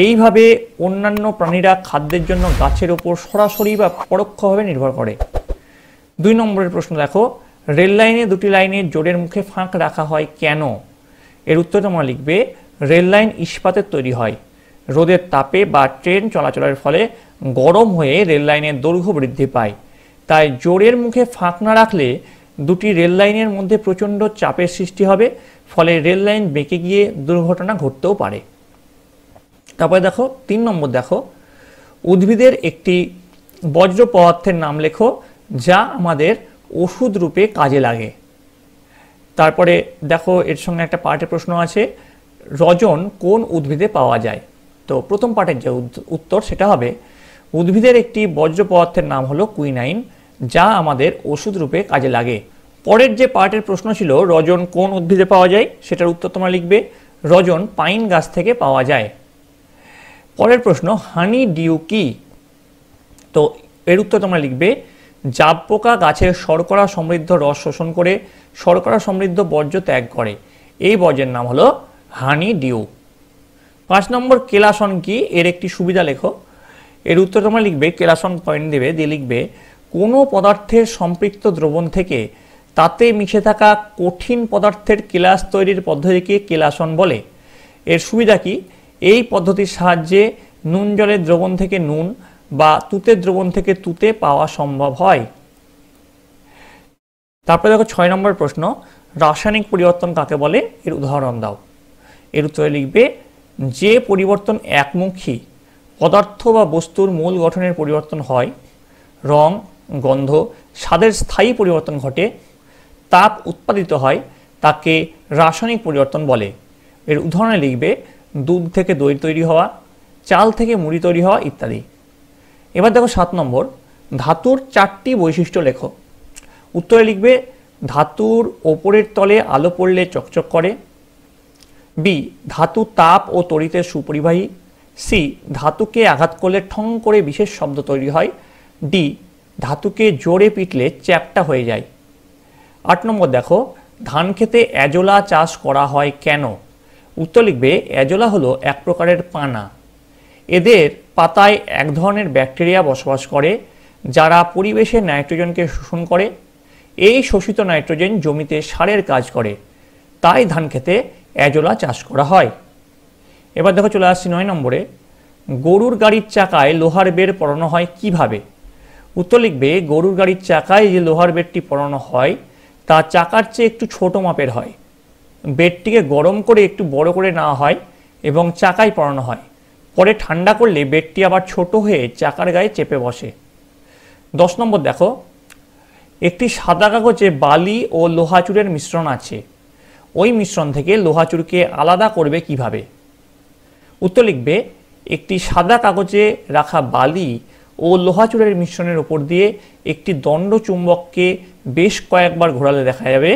এইভাবে অন্যান্য প্রাণীরা খাদ্যের জন্য গাছের ওপর সরাসরি বা পরোক্ষভাবে নির্ভর করে দুই নম্বরের প্রশ্ন দেখো রেল লাইনে দুটি লাইনের জোরের মুখে ফাঁক রাখা হয় কেন এর উত্তর তোমরা লিখবে রেল লাইন ইস্পাতের তৈরি হয় রোদের তাপে বা ট্রেন চলাচলের ফলে গরম হয়ে রেল লাইনের দৈর্ঘ্য বৃদ্ধি পায় তাই জোরের মুখে ফাঁক না রাখলে দুটি রেল লাইনের মধ্যে প্রচণ্ড চাপের সৃষ্টি হবে ফলে রেল লাইন বেঁকে গিয়ে দুর্ঘটনা ঘটতেও পারে তারপরে দেখো তিন নম্বর দেখো উদ্ভিদের একটি বজ্র পদার্থের নাম লেখো যা আমাদের ওষুধ রূপে কাজে লাগে তারপরে দেখো এর সঙ্গে একটা পার্টের প্রশ্ন আছে রজন কোন উদ্ভিদে পাওয়া যায় তো প্রথম পার্টের যে উত্তর সেটা হবে উদ্ভিদের একটি বর্জ্য পদার্থের নাম হলো কুইনাইন যা আমাদের ওষুধ রূপে কাজে লাগে পরের যে পার্টের প্রশ্ন ছিল রজন কোন উদ্ভিদে পাওয়া যায় সেটার উত্তর তোমরা লিখবে রজন পাইন গাছ থেকে পাওয়া যায় পরের প্রশ্ন হানি ডিউ কি তো এর উত্তর তোমরা লিখবে জাব পোকা গাছের শর্করা সমৃদ্ধ রস শোষণ করে শর্করা সমৃদ্ধ বর্জ্য ত্যাগ করে এই বর্জ্যের নাম হলো হানি ডিউ পাঁচ নম্বর কেলাসন কি এর একটি সুবিধা লেখো এর উত্তর তোমরা লিখবে কেলাসন পয়েন্ট দেবে দিয়ে লিখবে কোনো পদার্থের সম্পৃক্ত দ্রবণ থেকে তাতে মিশে থাকা কঠিন পদার্থের কেলাস তৈরির পদ্ধতিকে কেলাসন বলে এর সুবিধা কি এই পদ্ধতির সাহায্যে নুন জলের দ্রবণ থেকে নুন বা তুতের দ্রবণ থেকে তুতে পাওয়া সম্ভব হয় তারপরে দেখো ছয় নম্বর প্রশ্ন রাসায়নিক পরিবর্তন কাকে বলে এর উদাহরণ দাও এর উত্তরে লিখবে যে পরিবর্তন একমুখী পদার্থ বা বস্তুর মূল গঠনের পরিবর্তন হয় রং গন্ধ স্বাদের স্থায়ী পরিবর্তন ঘটে তাপ উৎপাদিত হয় তাকে রাসায়নিক পরিবর্তন বলে এর উদাহরণে লিখবে দুধ থেকে দই তৈরি হওয়া চাল থেকে মুড়ি তৈরি হওয়া ইত্যাদি এবার দেখো সাত নম্বর ধাতুর চারটি বৈশিষ্ট্য লেখো উত্তরে লিখবে ধাতুর ওপরের তলে আলো পড়লে চকচক করে বি ধাতু তাপ ও তড়িতে সুপরিবাহী সি ধাতুকে আঘাত করলে ঠং করে বিশেষ শব্দ তৈরি হয় ডি ধাতুকে জোরে পিটলে চ্যাপটা হয়ে যায় আট নম্বর দেখো ধান খেতে অ্যাজোলা চাষ করা হয় কেন উত্তর লিখবে অ্যাজোলা হলো এক প্রকারের পানা এদের পাতায় এক ধরনের ব্যাকটেরিয়া বসবাস করে যারা পরিবেশে নাইট্রোজেনকে শোষণ করে এই শোষিত নাইট্রোজেন জমিতে সারের কাজ করে তাই ধান খেতে অ্যাজোলা চাষ করা হয় এবার দেখো চলে আসছি নয় নম্বরে গরুর গাড়ির চাকায় লোহার বের পরানো হয় কিভাবে উত্তর লিখবে গরুর গাড়ির চাকায় যে লোহার বেডটি পরানো হয় তা চাকার চেয়ে একটু ছোট মাপের হয় বেডটিকে গরম করে একটু বড় করে নেওয়া হয় এবং চাকায় পরানো হয় পরে ঠান্ডা করলে বেডটি আবার ছোট হয়ে চাকার গায়ে চেপে বসে দশ নম্বর দেখো একটি সাদা কাগজে বালি ও লোহাচুরের মিশ্রণ আছে ওই মিশ্রণ থেকে লোহাচুরকে আলাদা করবে কিভাবে উত্তর লিখবে একটি সাদা কাগজে রাখা বালি ও লোহাচুরের মিশ্রণের ওপর দিয়ে একটি দণ্ড চুম্বককে বেশ কয়েকবার ঘোরালে দেখা যাবে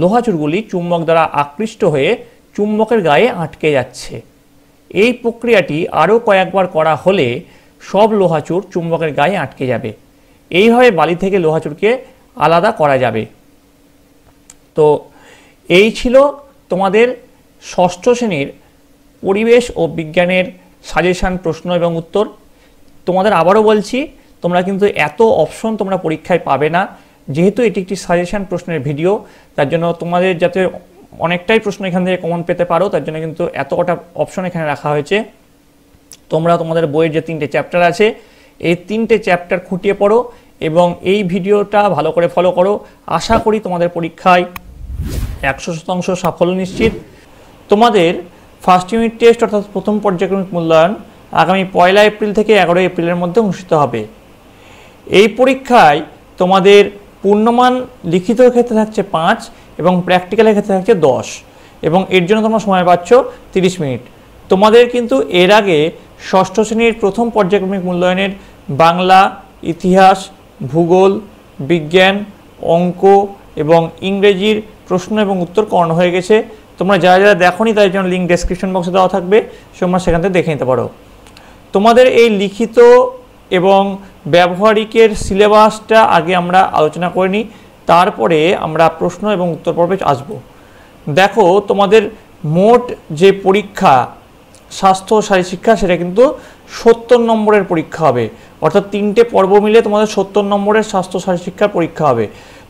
লোহাচুরগুলি চুম্বক দ্বারা আকৃষ্ট হয়ে চুম্বকের গায়ে আটকে যাচ্ছে এই প্রক্রিয়াটি আরও কয়েকবার করা হলে সব লোহাচুর চুম্বকের গায়ে আটকে যাবে এইভাবে বালি থেকে লোহাচুরকে আলাদা করা যাবে তো এই ছিল তোমাদের ষষ্ঠ শ্রেণীর পরিবেশ ও বিজ্ঞানের সাজেশান প্রশ্ন এবং উত্তর তোমাদের আবারও বলছি তোমরা কিন্তু এত অপশন তোমরা পরীক্ষায় পাবে না যেহেতু এটি একটি সাজেশান প্রশ্নের ভিডিও তার জন্য তোমাদের যাতে অনেকটাই প্রশ্ন এখান থেকে কমন পেতে পারো তার জন্য কিন্তু এত কটা অপশন এখানে রাখা হয়েছে তোমরা তোমাদের বইয়ের যে তিনটে চ্যাপ্টার আছে এই তিনটে চ্যাপ্টার খুঁটিয়ে পড়ো এবং এই ভিডিওটা ভালো করে ফলো করো আশা করি তোমাদের পরীক্ষায় একশো শতাংশ সাফল্য নিশ্চিত তোমাদের ফার্স্ট ইউনিট টেস্ট অর্থাৎ প্রথম পর্যায়ক্রমিক মূল্যায়ন আগামী পয়লা এপ্রিল থেকে এগারোই এপ্রিলের মধ্যে অনুষ্ঠিত হবে এই পরীক্ষায় তোমাদের পূর্ণমান লিখিত ক্ষেত্রে থাকছে পাঁচ এবং প্র্যাকটিক্যালের ক্ষেত্রে থাকছে দশ এবং এর জন্য তোমরা সময় পাচ্ছ তিরিশ মিনিট তোমাদের কিন্তু এর আগে ষষ্ঠ শ্রেণীর প্রথম পর্যায়ক্রমিক মূল্যায়নের বাংলা ইতিহাস ভূগোল বিজ্ঞান অঙ্ক এবং ইংরেজির প্রশ্ন এবং উত্তর কর্ণ হয়ে গেছে তোমরা যারা যারা দেখোনি তাদের জন্য লিঙ্ক ডেসক্রিপশন বক্সে দেওয়া থাকবে তোমরা সেখান থেকে দেখে নিতে পারো তোমাদের এই লিখিত এবং ব্যবহারিকের সিলেবাসটা আগে আমরা আলোচনা করে নিই তারপরে আমরা প্রশ্ন এবং উত্তর পর্বে আসব দেখো তোমাদের মোট যে পরীক্ষা স্বাস্থ্য শিক্ষা সেটা কিন্তু সত্তর নম্বরের পরীক্ষা হবে অর্থাৎ তিনটে পর্ব মিলে তোমাদের সত্তর নম্বরের স্বাস্থ্য শিক্ষার পরীক্ষা হবে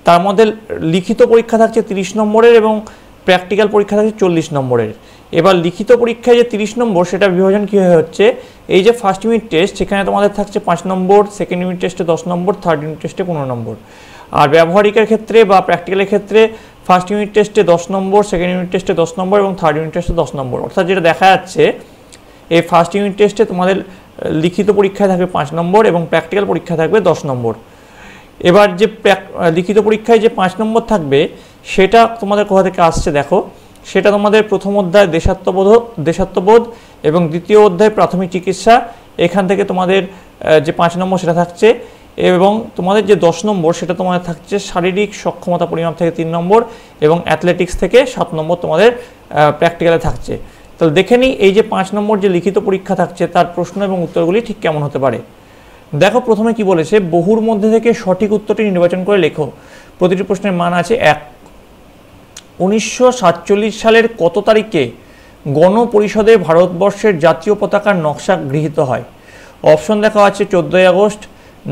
তার মধ্যে লিখিত পরীক্ষা থাকছে তিরিশ নম্বরের এবং প্র্যাকটিক্যাল পরীক্ষা থাকছে চল্লিশ নম্বরের এবার লিখিত পরীক্ষায় যে তিরিশ নম্বর সেটা বিভাজন কীভাবে হচ্ছে এই যে ফার্স্ট ইউনিট টেস্ট সেখানে তোমাদের থাকছে পাঁচ নম্বর সেকেন্ড ইউনিট টেস্টে দশ নম্বর থার্ড ইউনিট টেস্টে পনেরো নম্বর আর ব্যবহারিকের ক্ষেত্রে বা প্র্যাকটিক্যালের ক্ষেত্রে ফার্স্ট ইউনিট টেস্টে দশ নম্বর সেকেন্ড ইউনিট টেস্টে দশ নম্বর এবং থার্ড ইউনিট টেস্টে দশ নম্বর অর্থাৎ যেটা দেখা যাচ্ছে এই ফার্স্ট ইউনিট টেস্টে তোমাদের লিখিত পরীক্ষায় থাকবে পাঁচ নম্বর এবং প্র্যাকটিক্যাল পরীক্ষা থাকবে দশ নম্বর এবার যে লিখিত পরীক্ষায় যে পাঁচ নম্বর থাকবে সেটা তোমাদের কোথা থেকে আসছে দেখো সেটা তোমাদের প্রথম অধ্যায় দেশাত্মবোধ দেশাত্মবোধ এবং দ্বিতীয় অধ্যায় প্রাথমিক চিকিৎসা এখান থেকে তোমাদের যে পাঁচ নম্বর সেটা থাকছে এবং তোমাদের যে দশ নম্বর সেটা তোমাদের থাকছে শারীরিক সক্ষমতা পরিমাপ থেকে তিন নম্বর এবং অ্যাথলেটিক্স থেকে সাত নম্বর তোমাদের প্র্যাকটিক্যালে থাকছে তাহলে দেখে নিই এই যে পাঁচ নম্বর যে লিখিত পরীক্ষা থাকছে তার প্রশ্ন এবং উত্তরগুলি ঠিক কেমন হতে পারে দেখো প্রথমে কি বলেছে বহুর মধ্যে থেকে সঠিক উত্তরটি নির্বাচন করে লেখো প্রতিটি প্রশ্নের মান আছে এক উনিশশো সালের কত তারিখে গণপরিষদে ভারতবর্ষের জাতীয় পতাকার নকশা গৃহীত হয় অপশন দেখা আছে চোদ্দোই আগস্ট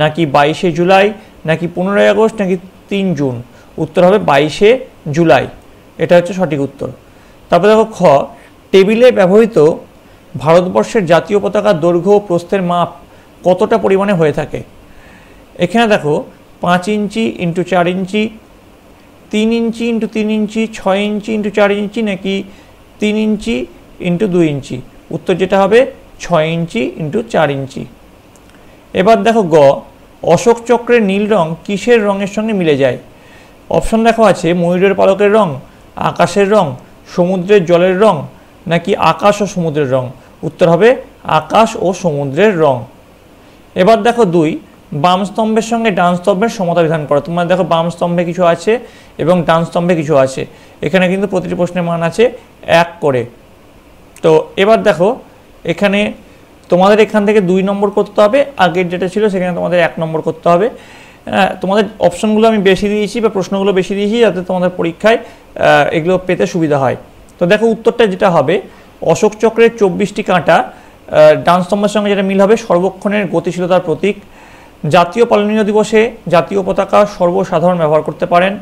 নাকি বাইশে জুলাই নাকি পনেরোই আগস্ট নাকি তিন জুন উত্তর হবে বাইশে জুলাই এটা হচ্ছে সঠিক উত্তর তারপর দেখো খ টেবিলে ব্যবহৃত ভারতবর্ষের জাতীয় পতাকার দৈর্ঘ্য ও প্রস্থের মাপ কতটা পরিমাণে হয়ে থাকে এখানে দেখো পাঁচ ইঞ্চি ইন্টু চার ইঞ্চি তিন ইঞ্চি ইন্টু তিন ইঞ্চি ছয় ইঞ্চি ইন্টু চার ইঞ্চি নাকি তিন ইঞ্চি ইন্টু দুই ইঞ্চি উত্তর যেটা হবে ছয় ইঞ্চি ইন্টু চার ইঞ্চি এবার দেখো গ অশোক চক্রের নীল রং কিসের রঙের সঙ্গে মিলে যায় অপশন দেখো আছে ময়ূরের পালকের রং আকাশের রং সমুদ্রের জলের রং নাকি আকাশ ও সমুদ্রের রং উত্তর হবে আকাশ ও সমুদ্রের রং এবার দেখো দুই বাম স্তম্ভের সঙ্গে ডান স্তম্ভের সমতা বিধান করা তোমার দেখো বাম স্তম্ভে কিছু আছে এবং ডান স্তম্ভে কিছু আছে এখানে কিন্তু প্রতিটি প্রশ্নের মান আছে এক করে তো এবার দেখো এখানে তোমাদের এখান থেকে দুই নম্বর করতে হবে আগের যেটা ছিল সেখানে তোমাদের এক নম্বর করতে হবে তোমাদের অপশনগুলো আমি বেশি দিয়েছি বা প্রশ্নগুলো বেশি দিয়েছি যাতে তোমাদের পরীক্ষায় এগুলো পেতে সুবিধা হয় তো দেখো উত্তরটা যেটা হবে অশোক চক্রের চব্বিশটি কাঁটা ডান্স স্তম্ভের সঙ্গে যেটা মিল হবে সর্বক্ষণের গতিশীলতার প্রতীক জাতীয় পালনীয় দিবসে জাতীয় পতাকা সর্বসাধারণ ব্যবহার করতে পারেন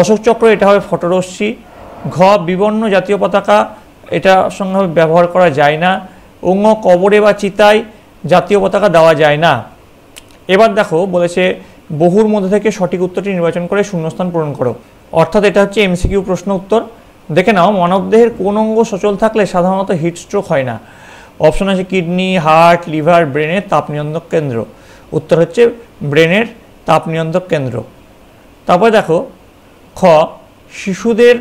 অশোক চক্র এটা হবে ফটোরশ্মি ঘ বিবর্ণ জাতীয় পতাকা এটা সঙ্গে ব্যবহার করা যায় না অঙ্গ কবরে বা চিতায় জাতীয় পতাকা দেওয়া যায় না এবার দেখো বলেছে বহুর মধ্যে থেকে সঠিক উত্তরটি নির্বাচন করে শূন্যস্থান পূরণ করো অর্থাৎ এটা হচ্ছে এমসিকিউ প্রশ্ন উত্তর দেখে নাও মানবদেহের কোন অঙ্গ সচল থাকলে সাধারণত হিট স্ট্রোক হয় না অপশন আছে কিডনি হার্ট লিভার ব্রেনের তাপ নিয়ন্ত্রক কেন্দ্র উত্তর হচ্ছে ব্রেনের তাপ নিয়ন্ত্রক কেন্দ্র তারপরে দেখো খ শিশুদের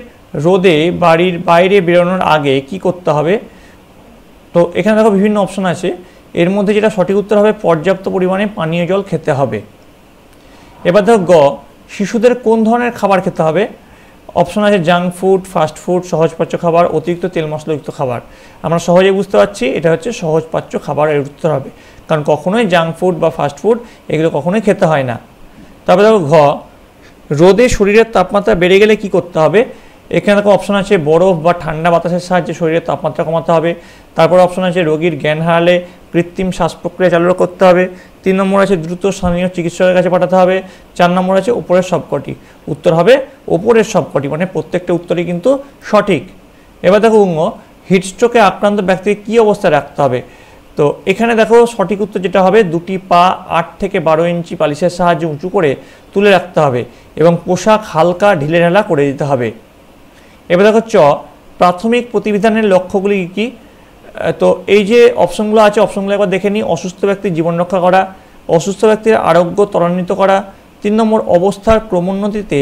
রোদে বাড়ির বাইরে বেরোনোর আগে কি করতে হবে তো এখানে দেখো বিভিন্ন অপশন আছে এর মধ্যে যেটা সঠিক উত্তর হবে পর্যাপ্ত পরিমাণে পানীয় জল খেতে হবে এবার দেখো গ শিশুদের কোন ধরনের খাবার খেতে হবে অপশন আছে জাঙ্ক ফুড ফাস্ট ফুড সহজপাচ্য খাবার অতিরিক্ত তেল মশলাযুক্ত খাবার আমরা সহজে বুঝতে পারছি এটা হচ্ছে সহজপাচ্য খাবার এর উত্তর হবে কারণ কখনোই জাঙ্ক ফুড বা ফাস্ট ফুড এগুলো কখনোই খেতে হয় না তারপরে দেখো ঘ রোদে শরীরের তাপমাত্রা বেড়ে গেলে কি করতে হবে এখানে দেখো অপশন আছে বরফ বা ঠান্ডা বাতাসের সাহায্যে শরীরের তাপমাত্রা কমাতে হবে তারপর অপশন আছে রোগীর জ্ঞান হারালে কৃত্রিম শ্বাস প্রক্রিয়া চালু করতে হবে তিন নম্বর আছে দ্রুত স্থানীয় চিকিৎসকের কাছে পাঠাতে হবে চার নম্বর আছে ওপরের সবকটি উত্তর হবে ওপরের সবকটি মানে প্রত্যেকটা উত্তরই কিন্তু সঠিক এবার দেখো উঙ্গ হিটস্ট্রোকে আক্রান্ত ব্যক্তিকে কী অবস্থায় রাখতে হবে তো এখানে দেখো সঠিক উত্তর যেটা হবে দুটি পা আট থেকে বারো ইঞ্চি পালিশের সাহায্যে উঁচু করে তুলে রাখতে হবে এবং পোশাক হালকা ঢিলেঢালা করে দিতে হবে এবার দেখো চ প্রাথমিক প্রতিবিধানের লক্ষ্যগুলি কি তো এই যে অপশনগুলো আছে অপশনগুলো একবার দেখে নিই অসুস্থ ব্যক্তির জীবন রক্ষা করা অসুস্থ ব্যক্তির আরোগ্য ত্বরান্বিত করা তিন নম্বর অবস্থার ক্রমোন্নতিতে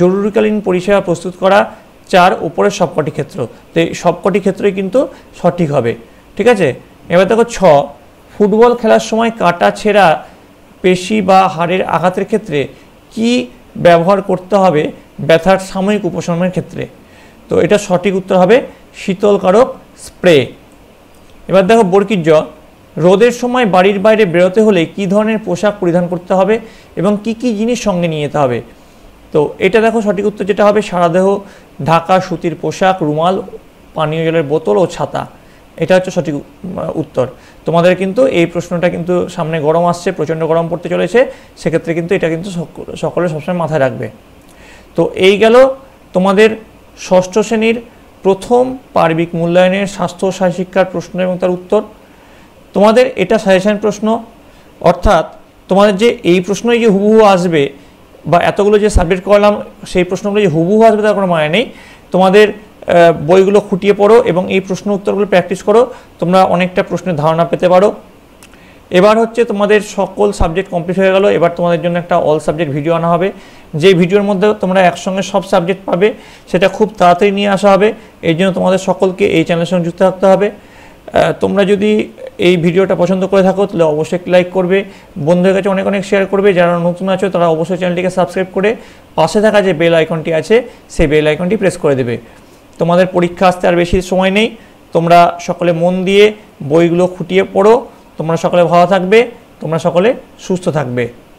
জরুরিকালীন পরিষেবা প্রস্তুত করা চার উপরের সবকটি ক্ষেত্র তো এই সবকটি ক্ষেত্রেই কিন্তু সঠিক হবে ঠিক আছে এবার দেখো ছ ফুটবল খেলার সময় কাটা ছেঁড়া পেশি বা হাড়ের আঘাতের ক্ষেত্রে কি ব্যবহার করতে হবে ব্যথার সাময়িক উপশমের ক্ষেত্রে তো এটা সঠিক উত্তর হবে শীতলকারক স্প্রে এবার দেখো বর্কির জ রোদের সময় বাড়ির বাইরে বেরোতে হলে কি ধরনের পোশাক পরিধান করতে হবে এবং কি কি জিনিস সঙ্গে নিয়ে যেতে হবে তো এটা দেখো সঠিক উত্তর যেটা হবে সারাদেহ ঢাকা সুতির পোশাক রুমাল পানীয় জলের বোতল ও ছাতা এটা হচ্ছে সঠিক উত্তর তোমাদের কিন্তু এই প্রশ্নটা কিন্তু সামনে গরম আসছে প্রচণ্ড গরম পড়তে চলেছে সেক্ষেত্রে কিন্তু এটা কিন্তু সকলে সবসময় মাথায় রাখবে তো এই গেল তোমাদের ষষ্ঠ শ্রেণীর প্রথম পার্বিক মূল্যায়নের স্বাস্থ্য শিক্ষার প্রশ্ন এবং তার উত্তর তোমাদের এটা সাজেশন প্রশ্ন অর্থাৎ তোমাদের যে এই প্রশ্নই যে হুবহু আসবে বা এতগুলো যে সাবজেক্ট করলাম সেই প্রশ্নগুলো যে হুবহু আসবে তার কোনো মানে নেই তোমাদের বইগুলো খুঁটিয়ে পড়ো এবং এই প্রশ্ন উত্তরগুলো প্র্যাকটিস করো তোমরা অনেকটা প্রশ্নের ধারণা পেতে পারো এবার হচ্ছে তোমাদের সকল সাবজেক্ট কমপ্লিট হয়ে গেল এবার তোমাদের জন্য একটা অল সাবজেক্ট ভিডিও আনা হবে যে ভিডিওর মধ্যে তোমরা একসঙ্গে সব সাবজেক্ট পাবে সেটা খুব তাড়াতাড়ি নিয়ে আসা হবে এই জন্য তোমাদের সকলকে এই চ্যানেলের সঙ্গে যুক্ত থাকতে হবে তোমরা যদি এই ভিডিওটা পছন্দ করে থাকো তাহলে অবশ্যই লাইক করবে বন্ধুদের কাছে অনেক অনেক শেয়ার করবে যারা নতুন আছো তারা অবশ্যই চ্যানেলটিকে সাবস্ক্রাইব করে পাশে থাকা যে বেল আইকনটি আছে সেই বেল আইকনটি প্রেস করে দেবে তোমাদের পরীক্ষা আসতে আর বেশি সময় নেই তোমরা সকলে মন দিয়ে বইগুলো খুঁটিয়ে পড়ো তোমরা সকলে ভালো থাকবে তোমরা সকলে সুস্থ থাকবে